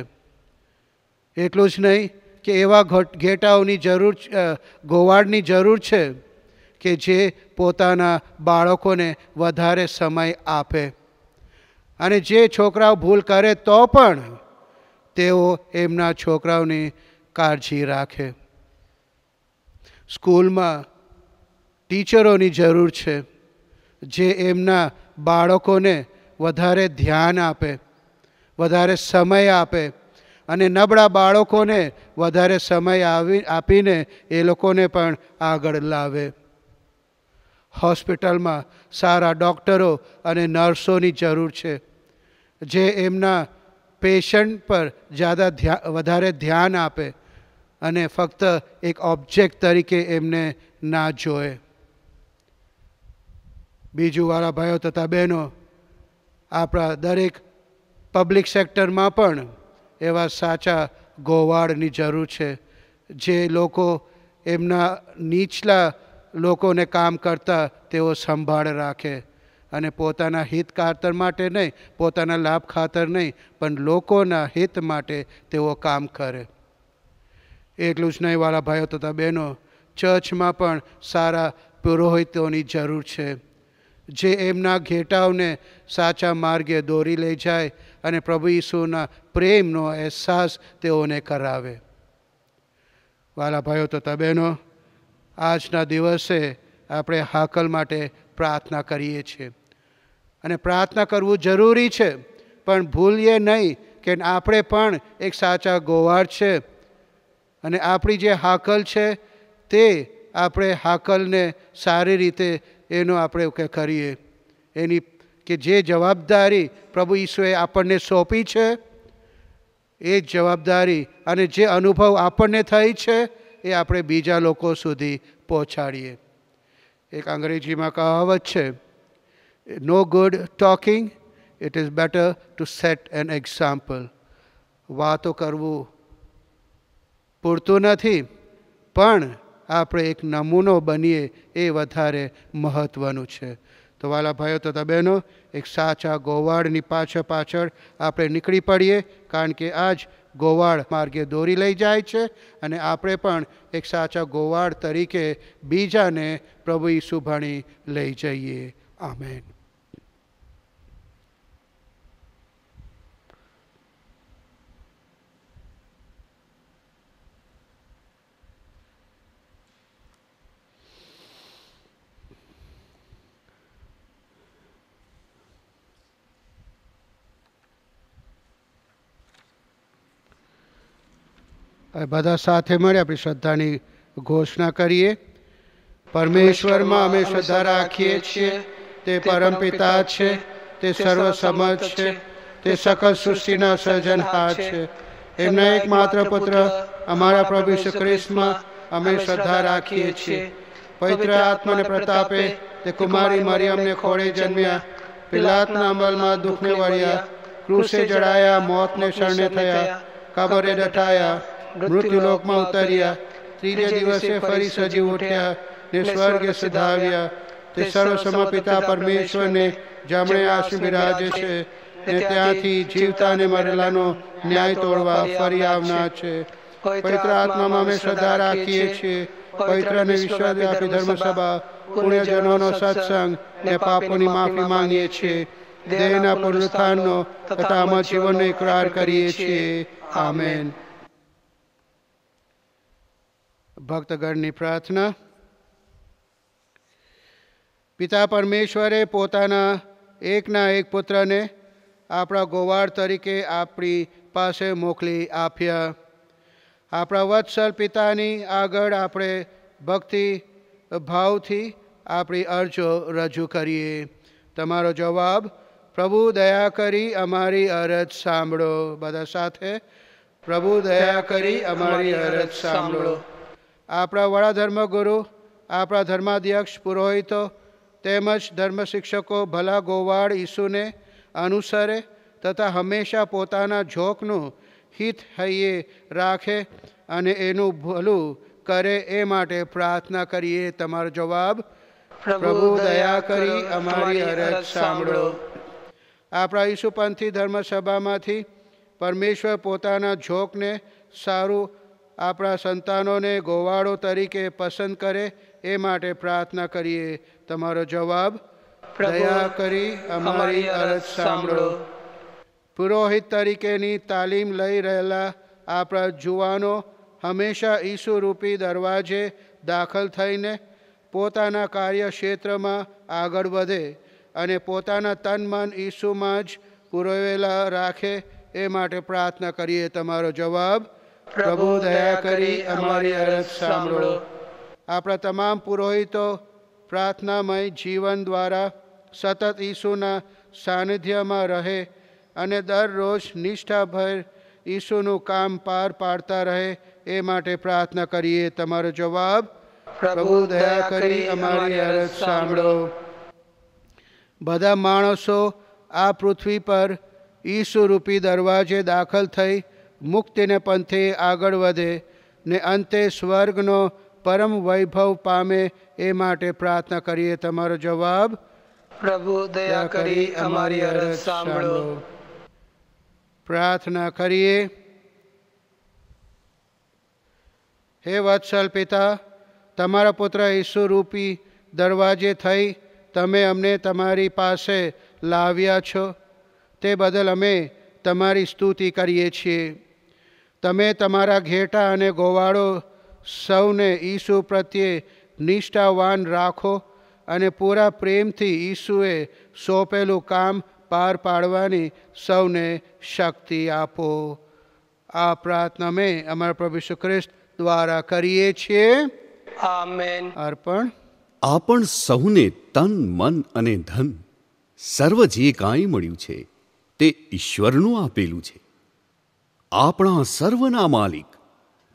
એટલું જ નહીં કે એવા ઘેટાઓની જરૂર ગોવાળની જરૂર છે કે જે પોતાના બાળકોને વધારે સમય આપે અને જે છોકરાઓ ભૂલ કરે તો પણ તેઓ એમના છોકરાઓની કાળજી રાખે સ્કૂલમાં ટીચરોની જરૂર છે જે એમના બાળકોને વધારે ધ્યાન આપે વધારે સમય આપે અને નબળા બાળકોને વધારે સમય આવી આપીને એ લોકોને પણ આગળ લાવે હોસ્પિટલમાં સારા ડૉક્ટરો અને નર્સોની જરૂર છે જે એમના પેશન્ટ પર જ્યાદા ધ્યા વધારે ધ્યાન આપે અને ફક્ત એક ઓબ્જેક્ટ તરીકે એમને ના જોએ બીજુંવાળા ભાઈઓ તથા બહેનો આપણા દરેક પબ્લિક સેક્ટરમાં પણ એવા સાચા ગોવાળની જરૂર છે જે લોકો એમના નીચલા લોકોને કામ કરતા તેઓ સંભાળ રાખે અને પોતાના હિત ખાતર માટે નહીં પોતાના લાભ ખાતર નહીં પણ લોકોના હિત માટે તેઓ કામ કરે એટલું જ નહીં વાળા ભાઈઓ તથા બહેનો ચર્ચમાં પણ સારા પુરોહિતોની જરૂર છે જે એમના ઘેટાવને સાચા માર્ગે દોરી લઈ જાય અને પ્રભુ ઈસુના પ્રેમનો અહેસાસ તેઓને કરાવે વાલા ભાઈઓ તો તબેનો આજના દિવસે આપણે હાકલ માટે પ્રાર્થના કરીએ છીએ અને પ્રાર્થના કરવું જરૂરી છે પણ ભૂલીએ નહીં કે આપણે પણ એક સાચા ગોવાળ છે અને આપણી જે હાકલ છે તે આપણે હાકલને સારી રીતે એનો આપણે કરીએ એની કે જે જવાબદારી પ્રભુ ઈશ્વરે આપણને સોંપી છે એ જવાબદારી અને જે અનુભવ આપણને થઈ છે એ આપણે બીજા લોકો સુધી પહોંચાડીએ એક અંગ્રેજીમાં કહાવત છે no good talking it is better to set an example વાતો કરવું પૂરતું નથી પણ આપણે એક નમૂનો બનીએ એ વધારે મહત્ત્વનું છે તો વાલા ભાઈઓ તથા બહેનો એક સાચા ગોવાળની પાછળ પાછળ આપણે નીકળી પડીએ કારણ કે આજ ગોવાળ માર્ગે દોરી લઈ જાય છે અને આપણે પણ એક સાચા ગોવાળ તરીકે બીજાને પ્રભુ ઈસુભાણી લઈ જઈએ આમેન બધા સાથે મળી આપણી શ્રદ્ધાની ઘોષણા કરીએ પરમેશ્વરમાં અમે શ્રદ્ધા રાખીએ છીએ તે પરમ પિતા છે તે સર્વ સમજ છે તે સકલ સૃષ્ટિના સર્જન સર્જનહાર છે એમના એક માત્ર પુત્ર અમારા પ્રભુ ઈસુ ખ્રિસ્તમાં અમે શ્રદ્ધા રાખીએ છીએ પવિત્ર આત્માને પ્રતાપે તે કુમારી મરિયમને ખોળે જન્મ્યા પિલાતના અમલમાં દુઃખને વળ્યા ક્રુસે જડાયા મોતને શરણે થયા કબરે ડટાયા મૃત્યુલોકમાં ઉતર્યા ત્રીજે દિવસે ફરી સજીવ ઉઠ્યા ને સ્વર્ગે સિધાવ્યા તે સર્વ સમર્પિતા પરમેશ્વરને જામણે આશુ બિરાજે છે ને ત્યાંથી જીવતા મરેલાનો ન્યાય તોડવા ફરી આવનાર છે પવિત્ર આત્મામાં અમે શ્રદ્ધા રાખીએ છીએ પવિત્ર અને વિશ્વવ્યાપી ધર્મસભા પુણ્યજનોનો સત્સંગ ને પાપોની માફી માંગીએ છીએ દેહના પુનરુત્થાનનો તથા અમારા જીવનનો ઇકરાર કરીએ છીએ આમેન भक्तगणनी प्रार्थना पिता परमेश्वरे પોતાને એકના એક પુત્રને આપા ગોવાર તરીકે આપની પાસે મોકલી આફ્ય આપરા વત્સલ પિતાની આગળ આપણે ભક્તિ ભાવથી આપની અર્જો રજો કરીએ તમારો જવાબ પ્રભુ દયા કરી અમારી અરજ સાંભળો બદર સાથે પ્રભુ દયા કરી અમારી અરજ સાંભળો આપણા વડા ધર્મગુરુ આપણા ધર્માધ્યક્ષ પુરોહિતો તેમજ ધર્મ શિક્ષકો ભલા ગોવાળ ઈસુને અનુસરે તથા હંમેશા પોતાના ઝોકનું હિત હૈયે રાખે અને એનું ભલું કરે એ માટે પ્રાર્થના કરીએ તમારો જવાબ પ્રભુ દયા કરી અમારી અરજ સાંભળો આપણા ઈસુપંથી ધર્મસભામાંથી પરમેશ્વર પોતાના ઝોકને સારું આપણા સંતાનોને ગોવાળો તરીકે પસંદ કરે એ માટે પ્રાર્થના કરીએ તમારો જવાબ દયા કરી અમારી અરજ સાંભળો પુરોહિત તરીકેની તાલીમ લઈ રહેલા આપણા જુવાનો હંમેશા ઈસુરૂપી દરવાજે દાખલ થઈને પોતાના કાર્યક્ષેત્રમાં આગળ વધે અને પોતાના તન મન ઈસુમાં જ પુરોવેલા રાખે એ માટે પ્રાર્થના કરીએ તમારો જવાબ પ્રભુ દયા કરી અમારી અરજ સાંભળો આપણા તમામ પુરોહિતો પ્રાર્થનામય જીવન દ્વારા સતત ઈસુના સાનિધ્યમાં રહે અને દરરોજ નિષ્ઠાભર ઈસુનું કામ પાર પાડતા રહે એ માટે પ્રાર્થના કરીએ તમારો જવાબ પ્રભુ દયા કરી અમારી અરજ સાંભળો બધા માણસો આ પૃથ્વી પર ઈસુરૂપી દરવાજે દાખલ થઈ મુક્તિને પંથે આગળ વધે ને અંતે સ્વર્ગનો પરમ વૈભવ પામે એ માટે પ્રાર્થના કરીએ તમારો જવાબ પ્રભુ દયા કરી અમારી પ્રાર્થના કરીએ હે વત્સલ પિતા તમારા પુત્ર ઈસુ રૂપી દરવાજે થઈ તમે અમને તમારી પાસે લાવ્યા છો તે બદલ અમે તમારી સ્તુતિ કરીએ છીએ તમે તમારા ઘેટા અને ગોવાળો સૌને ઈસુ પ્રત્યે નિષ્ઠાવાન રાખો અને પૂરા પ્રેમથી ઈસુએ સોંપેલું કામ પાર પાડવાની સૌને શક્તિ આપો આ પ્રાર્થના મેં અમારા પ્રભુ ખ્રિસ્ત દ્વારા કરીએ છીએ અર્પણ આપણ સૌને તન મન અને ધન સર્વ જે કાંઈ મળ્યું છે તે ઈશ્વરનું આપેલું છે આપણા સર્વના માલિક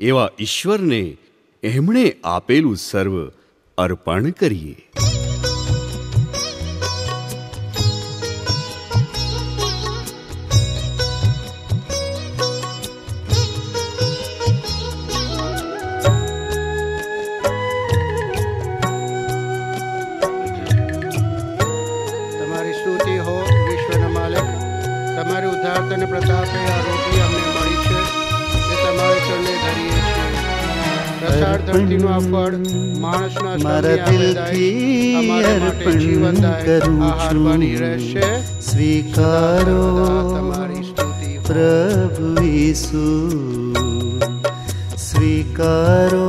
એવા ઈશ્વરને એમણે આપેલું સર્વ અર્પણ કરીએ ધરતીનું આ ફળ માણસના મારા દિલથી અર્પણ કરું છું રહેશે સ્વીકારો પ્રભુ ઈસુ સ્વીકારો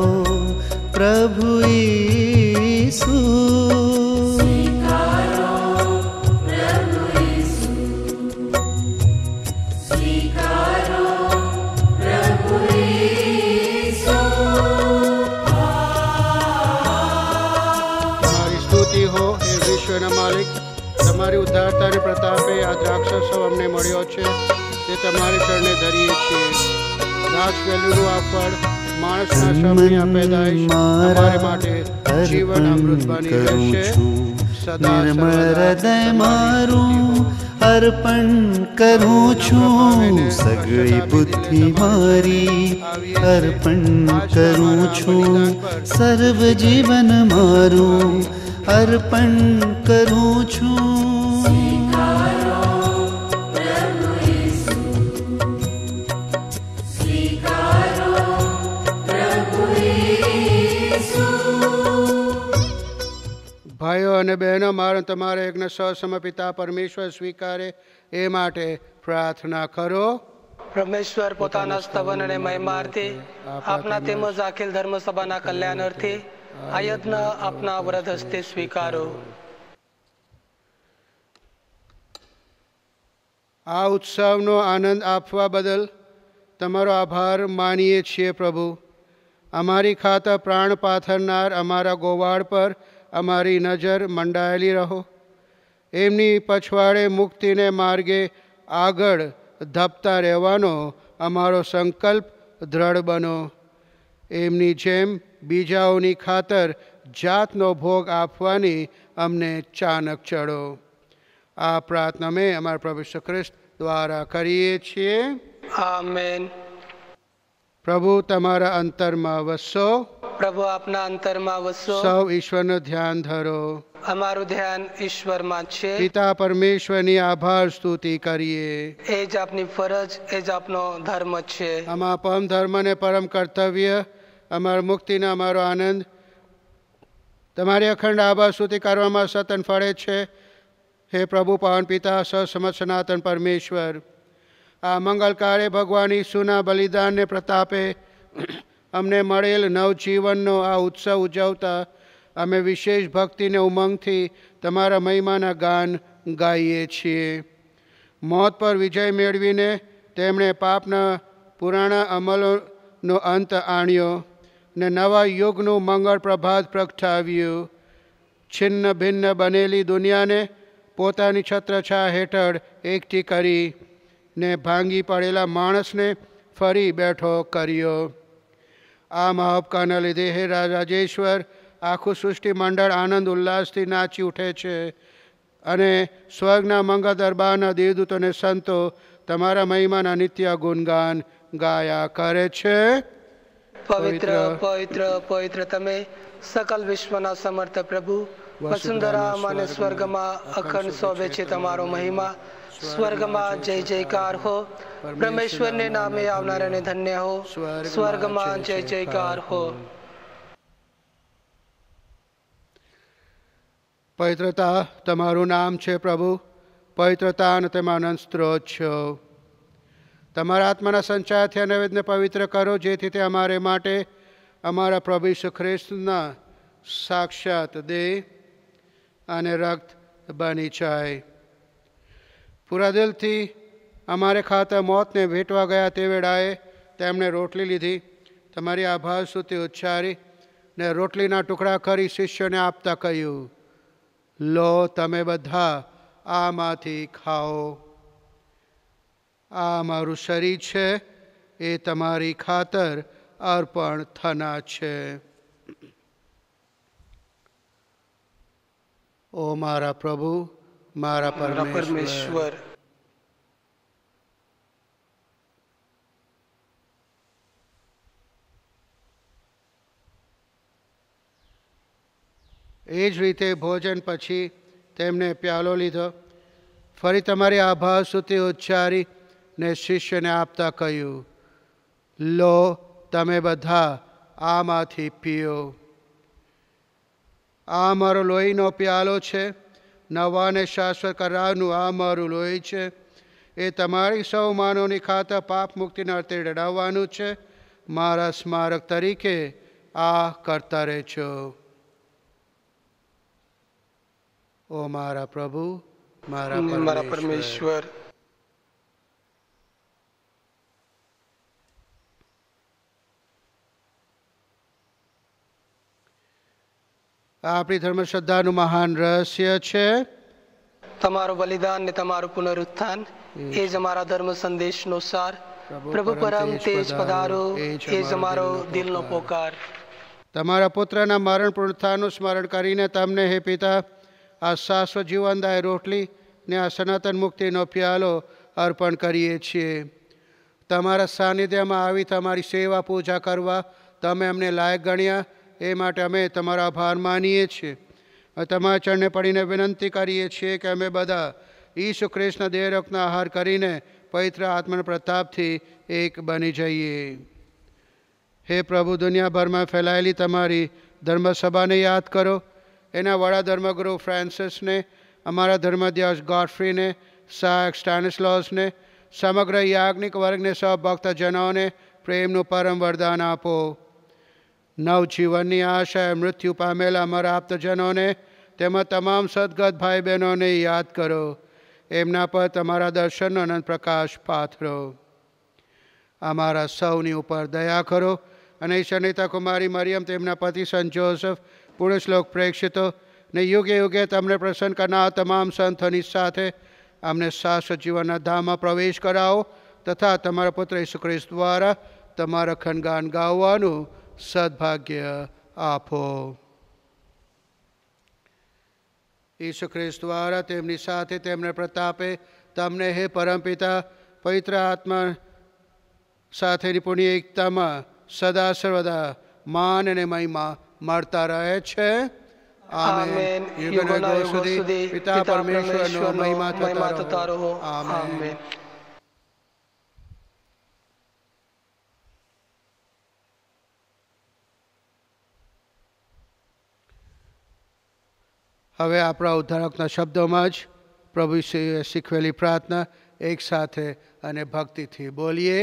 પ્રભુ ઈસુ પ્રતાપે આ દ્રાક્ષસો અમને મળ્યો છે તે તમારી શરણે ધરીએ છીએ દાસ વેલ્યુનું આ ફળ માણસના શ્રમની પેદાઈશ અમારે માટે જીવન અમૃત બની રહેશે સદા હૃદય મારું અર્પણ કરું છું સગળી બુદ્ધિ મારી અર્પણ કરું છું સર્વ જીવન મારું અર્પણ કરું છું અને બહેનો મારો તમારે એકને સસમ પરમેશ્વર સ્વીકારે એ માટે પ્રાર્થના કરો પરમેશ્વર પોતાના સ્તવન અને મહિમાર્થી આપના તેમજ અખિલ ધર્મસભાના કલ્યાણ અર્થે આયતના આપના વ્રત હસ્તે સ્વીકારો આ ઉત્સવનો આનંદ આપવા બદલ તમારો આભાર માનીએ છીએ પ્રભુ અમારી ખાતર પ્રાણ પાથરનાર અમારા ગોવાળ પર અમારી નજર મંડાયેલી રહો એમની પછવાડે મુક્તિને માર્ગે આગળ ધપતા રહેવાનો અમારો સંકલ્પ દ્રઢ બનો એમની જેમ બીજાઓની ખાતર જાતનો ભોગ આપવાની અમને ચાનક ચડો આ પ્રાર્થના મેં અમારા પ્રભુ ખ્રિસ્ત દ્વારા કરીએ છીએ પ્રભુ તમારા અંતરમાં વસો પ્રભુ આપના અંતરમાં વસો સૌ ઈશ્વરનું ધ્યાન ધરો અમારું ધ્યાન ઈશ્વરમાં છે પિતા પરમેશ્વરની આભાર સ્તુતિ કરીએ એ જ આપની ફરજ એ જ આપનો ધર્મ છે અમારા પરમ ધર્મ ને પરમ કર્તવ્ય અમારા મુક્તિને અમારો આનંદ તમારી અખંડ આભાર સ્તુતિ કરવામાં સતન ફળે છે હે પ્રભુ પવન પિતા સસમત સનાતન પરમેશ્વર આ મંગલકારે ભગવાન ઈસુના બલિદાનને પ્રતાપે અમને મળેલ નવજીવનનો આ ઉત્સવ ઉજવતા અમે વિશેષ ભક્તિને ઉમંગથી તમારા મહિમાના ગાન ગાઈએ છીએ મોત પર વિજય મેળવીને તેમણે પાપના પુરાણા અમલોનો અંત આણ્યો ને નવા યુગનું મંગળ પ્રભાત પ્રગટાવ્યું છિન્ન ભિન્ન બનેલી દુનિયાને પોતાની છત્રછા હેઠળ એકઠી કરી ને ભાંગી પડેલા માણસને ફરી બેઠો કર્યો આ મહાપકાના લીધે હે રાજેશ્વર આખું સૃષ્ટિ આનંદ ઉલ્લાસથી નાચી ઉઠે છે અને સ્વર્ગના મંગળ દરબારના દેવદૂતોને સંતો તમારા મહિમાના નિત્ય ગુણગાન ગાયા કરે છે પવિત્ર પવિત્ર પવિત્ર તમે સકલ વિશ્વના સમર્થ પ્રભુ વસુંધરામાં અને સ્વર્ગમાં અખંડ શોભે છે તમારો મહિમા સ્વર્ગમાં જય જયકાર હો પરમેશ્વરને નામે આવનારા આવનારાને ધન્ય હો સ્વર્ગમાં જય જયકાર હો પવિત્રતા તમારું નામ છે પ્રભુ પવિત્રતા અને તેમાં આનંદ સ્ત્રોત છો તમારા આત્માના સંચાયથી અનવેદને પવિત્ર કરો જેથી તે અમારે માટે અમારા પ્રભુ ઈસુ ખ્રિસ્તના સાક્ષાત દેહ અને રક્ત બની જાય પૂરા દિલથી અમારે ખાતર મોતને ભેટવા ગયા તે વેળાએ તેમણે રોટલી લીધી તમારી આભાર સુધી ઉચ્ચારી ને રોટલીના ટુકડા કરી શિષ્યને આપતા કહ્યું લો તમે બધા આમાંથી ખાઓ આ મારું શરીર છે એ તમારી ખાતર અર્પણ થના છે ઓ મારા પ્રભુ મારા પરમેશ્વર એ જ રીતે ભોજન પછી તેમણે પ્યાલો લીધો ફરી તમારી આભાર સુધી ઉચ્ચારી ને શિષ્યને આપતા કહ્યું લો તમે બધા આમાંથી પીઓ આ મારો લોહીનો પ્યાલો છે નવા અને શાશ્વત કરાવનું આ મારું લોહી છે એ તમારી સૌ માનવની ખાતર પાપ મુક્તિના અર્થે રડાવવાનું છે મારા સ્મારક તરીકે આ કરતા રહેજો ઓ મારા પ્રભુ મારા પરમેશ્વર આપણી ધર્મશ્રદ્ધાનું મહાન રહસ્ય છે તમારું બલિદાન ને તમારું પુનરુત્થાન એ જ અમારા ધર્મ સંદેશનો સાર પ્રભુ પરમ તેજ પધારો એ જ અમારો દિલનો પોકાર તમારા પુત્રના મરણ પુનરુત્થાનનું સ્મરણ કરીને તમને હે પિતા આ શાશ્વત જીવનદાય રોટલી ને આ સનાતન મુક્તિનો પ્યાલો અર્પણ કરીએ છીએ તમારા સાનિધ્યમાં આવી તમારી સેવા પૂજા કરવા તમે અમને લાયક ગણ્યા हे माता मैं तुम्हारा भार मानिए छे और तुम्हारा चरण पडिने विनंती करिए छे કે અમે બધા ઈસુ ખ્રિસ્ત દેય રક્તનો આહાર કરીને પિત્ર આત્માના પ્રતાપથી એક બની જઈએ હે પ્રભુ દુનિયાભરમાં ફેલાયેલી તમારી ધર્મસભાને યાદ કરો એના વડા ધર્મગુરુ ફ્રાન્સિસને અમારા ધર્મધ્યશ ગોડફ્રીને સાક્સ સ્ટેનિસલાઉસને સમગ્ર યાગનિક વર્ગને સભક્તજનોને પ્રેમનો પરમ वरदान આપો નવજીવનની આશાએ મૃત્યુ પામેલા અમારા આપ્તજનોને તેમજ તમામ સદગત ભાઈ બહેનોને યાદ કરો એમના પર તમારા દર્શનનો અનંત પ્રકાશ પાથરો અમારા સૌની ઉપર દયા કરો અને શનિતા કુમારી મરિયમ તેમના પતિ સંત જોસફ પુણ્યશ્લોક પ્રેક્ષિતો ને યુગે યુગે તમને પ્રસન્ન કરનાર તમામ સંતોની સાથે અમને શાશ્વત જીવનના ધામમાં પ્રવેશ કરાવો તથા તમારા પુત્ર ઈસુ ખ્રિસ્ત દ્વારા તમારા ખનગાન ગાવવાનું સદભાગ્ય આપો ઈસુ ખ્રિસ્ત દ્વારા તેમની સાથે તેમને પ્રતાપે તમને હે પરમપિતા પવિત્ર આત્મા સાથેની પુણ્ય એકતામાં સદા સર્વદા માન અને મહિમા મળતા રહે છે આમેન યુગના સુધી પિતા પરમેશ્વરનો મહિમા થતા રહો આમેન હવે આપણો ઉધારકનો શબ્દોમાં જ પ્રભુ શ્રી યશિકવેલી પ્રાર્થના એકસાથે અને ભક્તિથી બોલીએ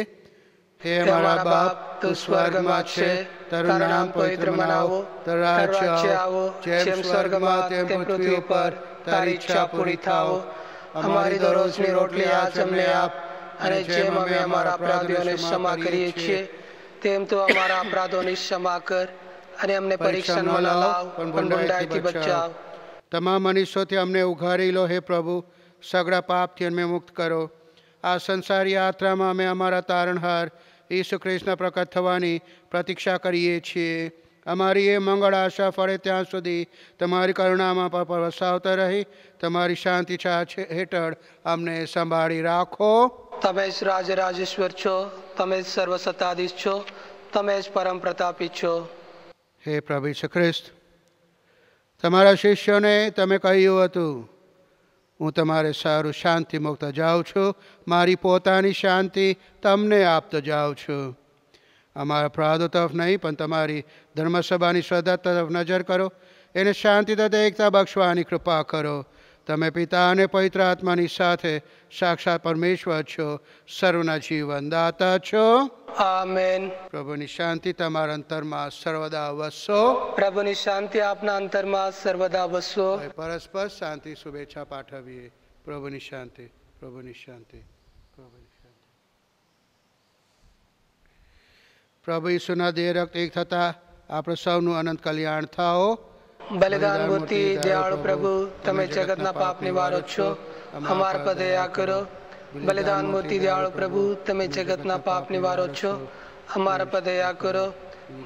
હે મારા બાપ તું સ્વર્ગમાં છે તારા નામ પરિત્ર મનાવ તારા છે આવો જેમ સ્વર્ગમાં તેમ પૃથ્વી ઉપર તારી ઈચ્છા પૂરી થાઓ અમારી દરરોજની રોટલી આજ સંભળે આપ અને જેમ અમે અમારા અપરાધોને ક્ષમા કરીએ છીએ તેમ તો અમારા અપરાધોને ક્ષમા કર અને અમને પરીક્ષણમાં લાવ પણ ભંડારથીથી બચાવ તમામ મનુષ્યોથી અમને ઉઘારી લો હે પ્રભુ સગળા પાપથી અમને મુક્ત કરો આ સંસાર યાત્રામાં અમે અમારા તારણહાર ઈસુ ખ્રિસ્તના પ્રકટ થવાની પ્રતીક્ષા કરીએ છીએ અમારી એ મંગળ આશા ફળે ત્યાં સુધી તમારી કરુણામાં પર વસાવતા રહી તમારી શાંતિ છા હેઠળ અમને સંભાળી રાખો તમે જ રાજ રાજેશ્વર છો તમે જ સર્વસત્તાધીશ છો તમે જ પરમ પ્રતાપી છો હે પ્રભુ ખ્રિસ્ત તમારા શિષ્યોને તમે કહ્યું હતું હું તમારે સારું શાંતિ મુક્ત જાઉં છું મારી પોતાની શાંતિ તમને આપતો જાઉં છું અમારા પ્રાદો તરફ નહીં પણ તમારી ધર્મસભાની શ્રદ્ધા તરફ નજર કરો એને શાંતિ તથા એકતા બક્ષવાની કૃપા કરો તમે પિતા અને પવિત્ર આત્માની સાથે સાક્ષાત પરમેશ્વર છો સર્વના જીવન દાતા છો આમેન પ્રભુની શાંતિ તમારા અંતરમાં સર્વદા વસો પ્રભુની શાંતિ આપના અંતરમાં સર્વદા વસો પરસ્પર શાંતિ શુભેચ્છા પાઠવીએ પ્રભુની શાંતિ પ્રભુની શાંતિ પ્રભુની શાંતિ પ્રભુ ઈસુના દેહ રક્ત એક થતા આપણે સૌનું અનંત કલ્યાણ થાઓ બલિદાન મૂર્તિ દયાળુ પ્રભુ તમે જગતના પાપ નિવારો છો અમાર પર દયા કરો બલિદાન મૂર્તિ દયાળુ પ્રભુ તમે જગતના પાપ નિવારો છો અમાર પર દયા કરો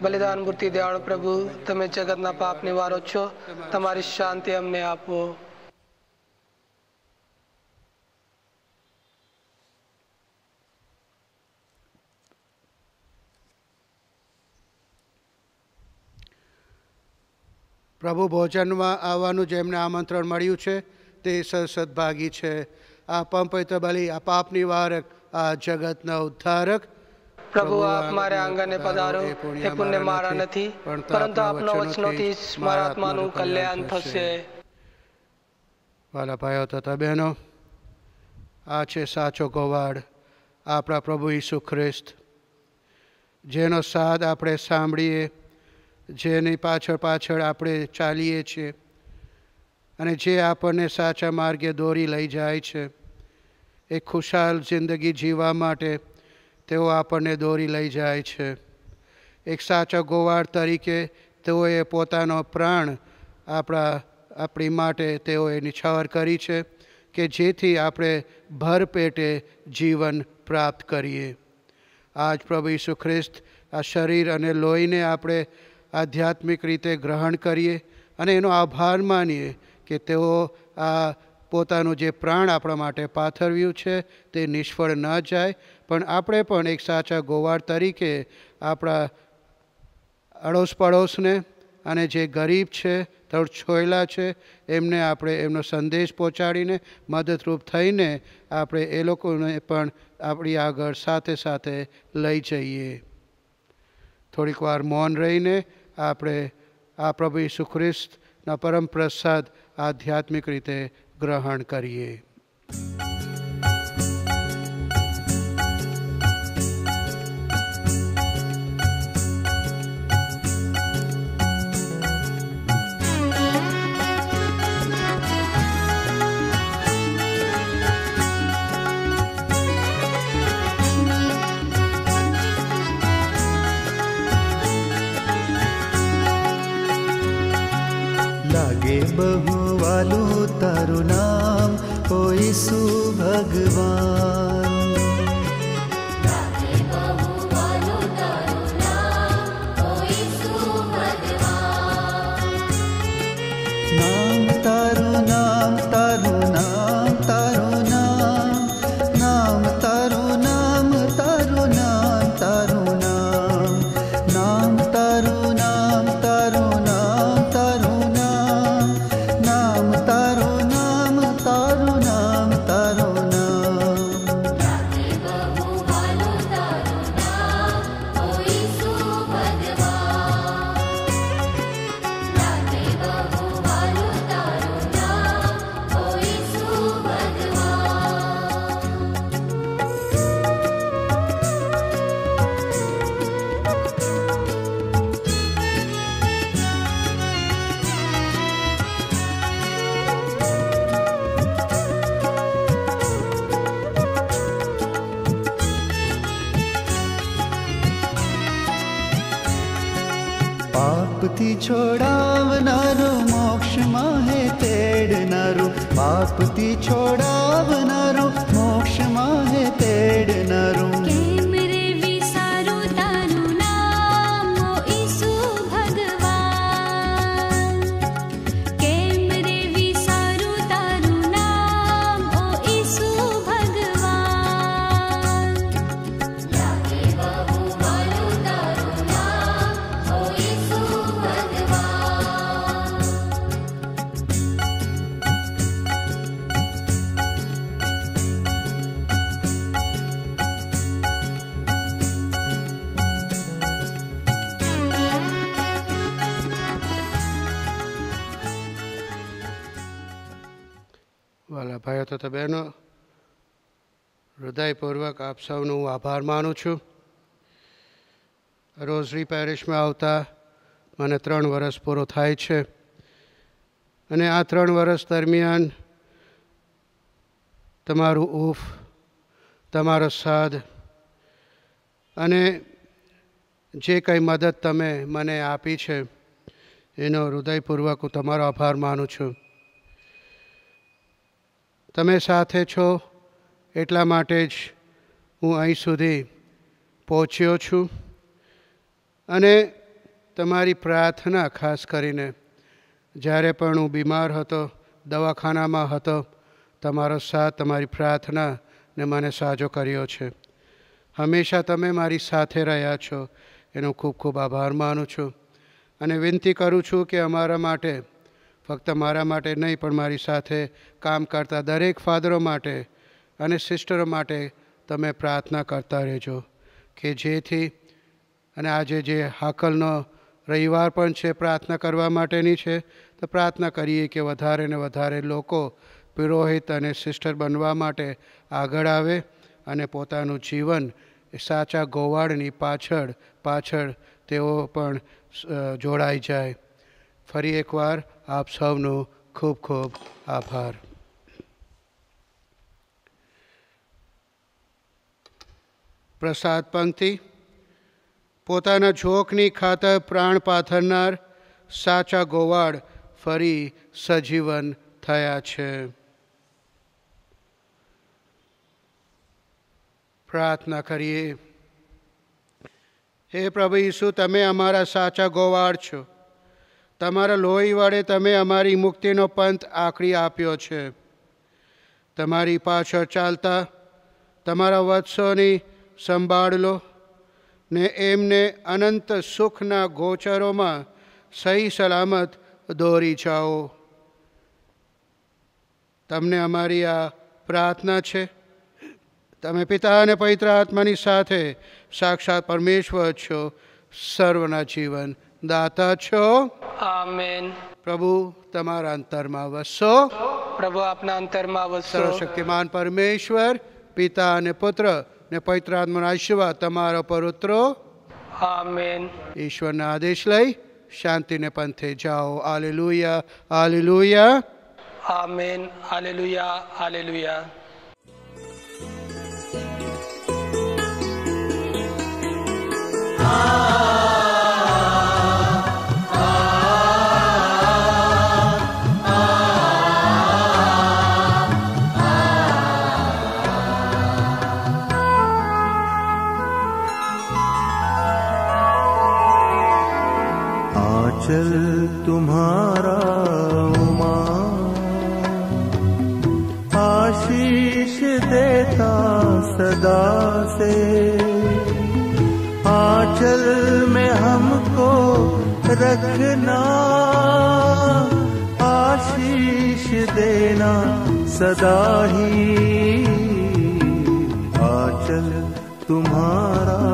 બલિદાન મૂર્તિ દયાળુ પ્રભુ તમે જગતના પાપ નિવારો છો તમારી શાંતિ અમને આપો પ્રભુ ભોજનમાં આવવાનું જેમને આમંત્રણ મળ્યું છે તે સદભાગી છે આ પંપવિત્ર બલી આ પાપની વારક આ જગતના ઉદ્ધારક પ્રભુ આપ મારા આંગણે પધારો એ પુણ્ય મારા નથી પરંતુ આપના વચનોથી મારા આત્માનું કલ્યાણ થશે વાલા ભાઈઓ તથા બહેનો આ છે સાચો ગોવાડ આપણા પ્રભુ ઈસુ ખ્રિસ્ત જેનો સાદ આપણે સાંભળીએ જેની પાછળ પાછળ આપણે ચાલીએ છીએ અને જે આપણને સાચા માર્ગે દોરી લઈ જાય છે એ ખુશાલ જિંદગી જીવા માટે તેઓ આપણને દોરી લઈ જાય છે એક સાચા ગોવાળ તરીકે તેઓએ પોતાનો પ્રાણ આપણા આપણી માટે તેઓએ નિછાવર કરી છે કે જેથી આપણે ભરપેટે જીવન પ્રાપ્ત કરીએ આજ પ્રભુ ઈસુ ખ્રિસ્ત આ શરીર અને લોહીને આપણે આધ્યાત્મિક રીતે ગ્રહણ કરીએ અને એનો આભાર માનીએ કે તેઓ આ પોતાનું જે પ્રાણ આપણા માટે પાથરવ્યું છે તે નિષ્ફળ ન જાય પણ આપણે પણ એક સાચા ગોવાળ તરીકે આપણા અડોશ પડોશને અને જે ગરીબ છે થોડ છોયલા છે એમને આપણે એમનો સંદેશ પહોંચાડીને મદદરૂપ થઈને આપણે એ લોકોને પણ આપણી આગળ સાથે સાથે લઈ જઈએ થોડીક વાર મૌન રહીને આપણે આ પ્રભુ ઈસુ ખ્રિસ્તના પરમ પ્રસાદ આધ્યાત્મિક રીતે ગ્રહણ કરીએ యేసు భగవాన్ ोडावनरु मोक्ष महे पेडनरु पापति छोड હૃદયપૂર્વક આપ સૌનો હું આભાર માનું છું રોઝરી પેરિશમાં આવતા મને ત્રણ વર્ષ પૂરો થાય છે અને આ ત્રણ વર્ષ દરમિયાન તમારું ઉફ તમારો સાદ અને જે કંઈ મદદ તમે મને આપી છે એનો હૃદયપૂર્વક હું તમારો આભાર માનું છું તમે સાથે છો એટલા માટે જ હું અહીં સુધી પહોંચ્યો છું અને તમારી પ્રાર્થના ખાસ કરીને જ્યારે પણ હું બીમાર હતો દવાખાનામાં હતો તમારો સાથ તમારી પ્રાર્થના ને મને સાજો કર્યો છે હંમેશા તમે મારી સાથે રહ્યા છો એનો ખૂબ ખૂબ આભાર માનું છું અને વિનંતી કરું છું કે અમારા માટે ફક્ત મારા માટે નહીં પણ મારી સાથે કામ કરતા દરેક ફાધરો માટે અને સિસ્ટરો માટે તમે પ્રાર્થના કરતા રહેજો કે જેથી અને આજે જે હાકલનો રવિવાર પણ છે પ્રાર્થના કરવા માટેની છે તો પ્રાર્થના કરીએ કે વધારે ને વધારે લોકો પુરોહિત અને સિસ્ટર બનવા માટે આગળ આવે અને પોતાનું જીવન સાચા ગોવાળની પાછળ પાછળ તેઓ પણ જોડાઈ જાય ફરી એકવાર આપ સૌનો ખૂબ ખૂબ આભાર પ્રસાદ પંથી પોતાના ઝોકની ખાતર પ્રાણ પાથરનાર સાચા ગોવાળ ફરી સજીવન થયા છે પ્રાર્થના કરીએ હે પ્રભુ ઈસુ તમે અમારા સાચા ગોવાળ છો તમારા લોહી વડે તમે અમારી મુક્તિનો પંથ આકરી આપ્યો છે તમારી પાછળ ચાલતા તમારા વત્સોની સંભાળ લો ને એમને અનંત સુખના ગોચરોમાં સહી સલામત દોરી જાઓ તમને અમારી આ પ્રાર્થના છે તમે પિતા અને પવિત્ર આત્માની સાથે સાક્ષાત પરમેશ્વર છો સર્વના જીવન દાતા છો આમેન પ્રભુ તમારા અંતરમાં વસો પ્રભુ આપના અંતરમાં વસો શક્તિમાન પરમેશ્વર પિતા અને પુત્ર ને પવિત્ર આત્માનો આશીર્વાદ તમારો પર ઉતરો આમેન ઈશ્વરના આદેશ લઈ શાંતિને પંથે જાઓ આલેલુયા આલેલુયા આમેન આલેલુયા આલેલુયા Ah रखना आशीष देना सदा ही आचल तुम्हारा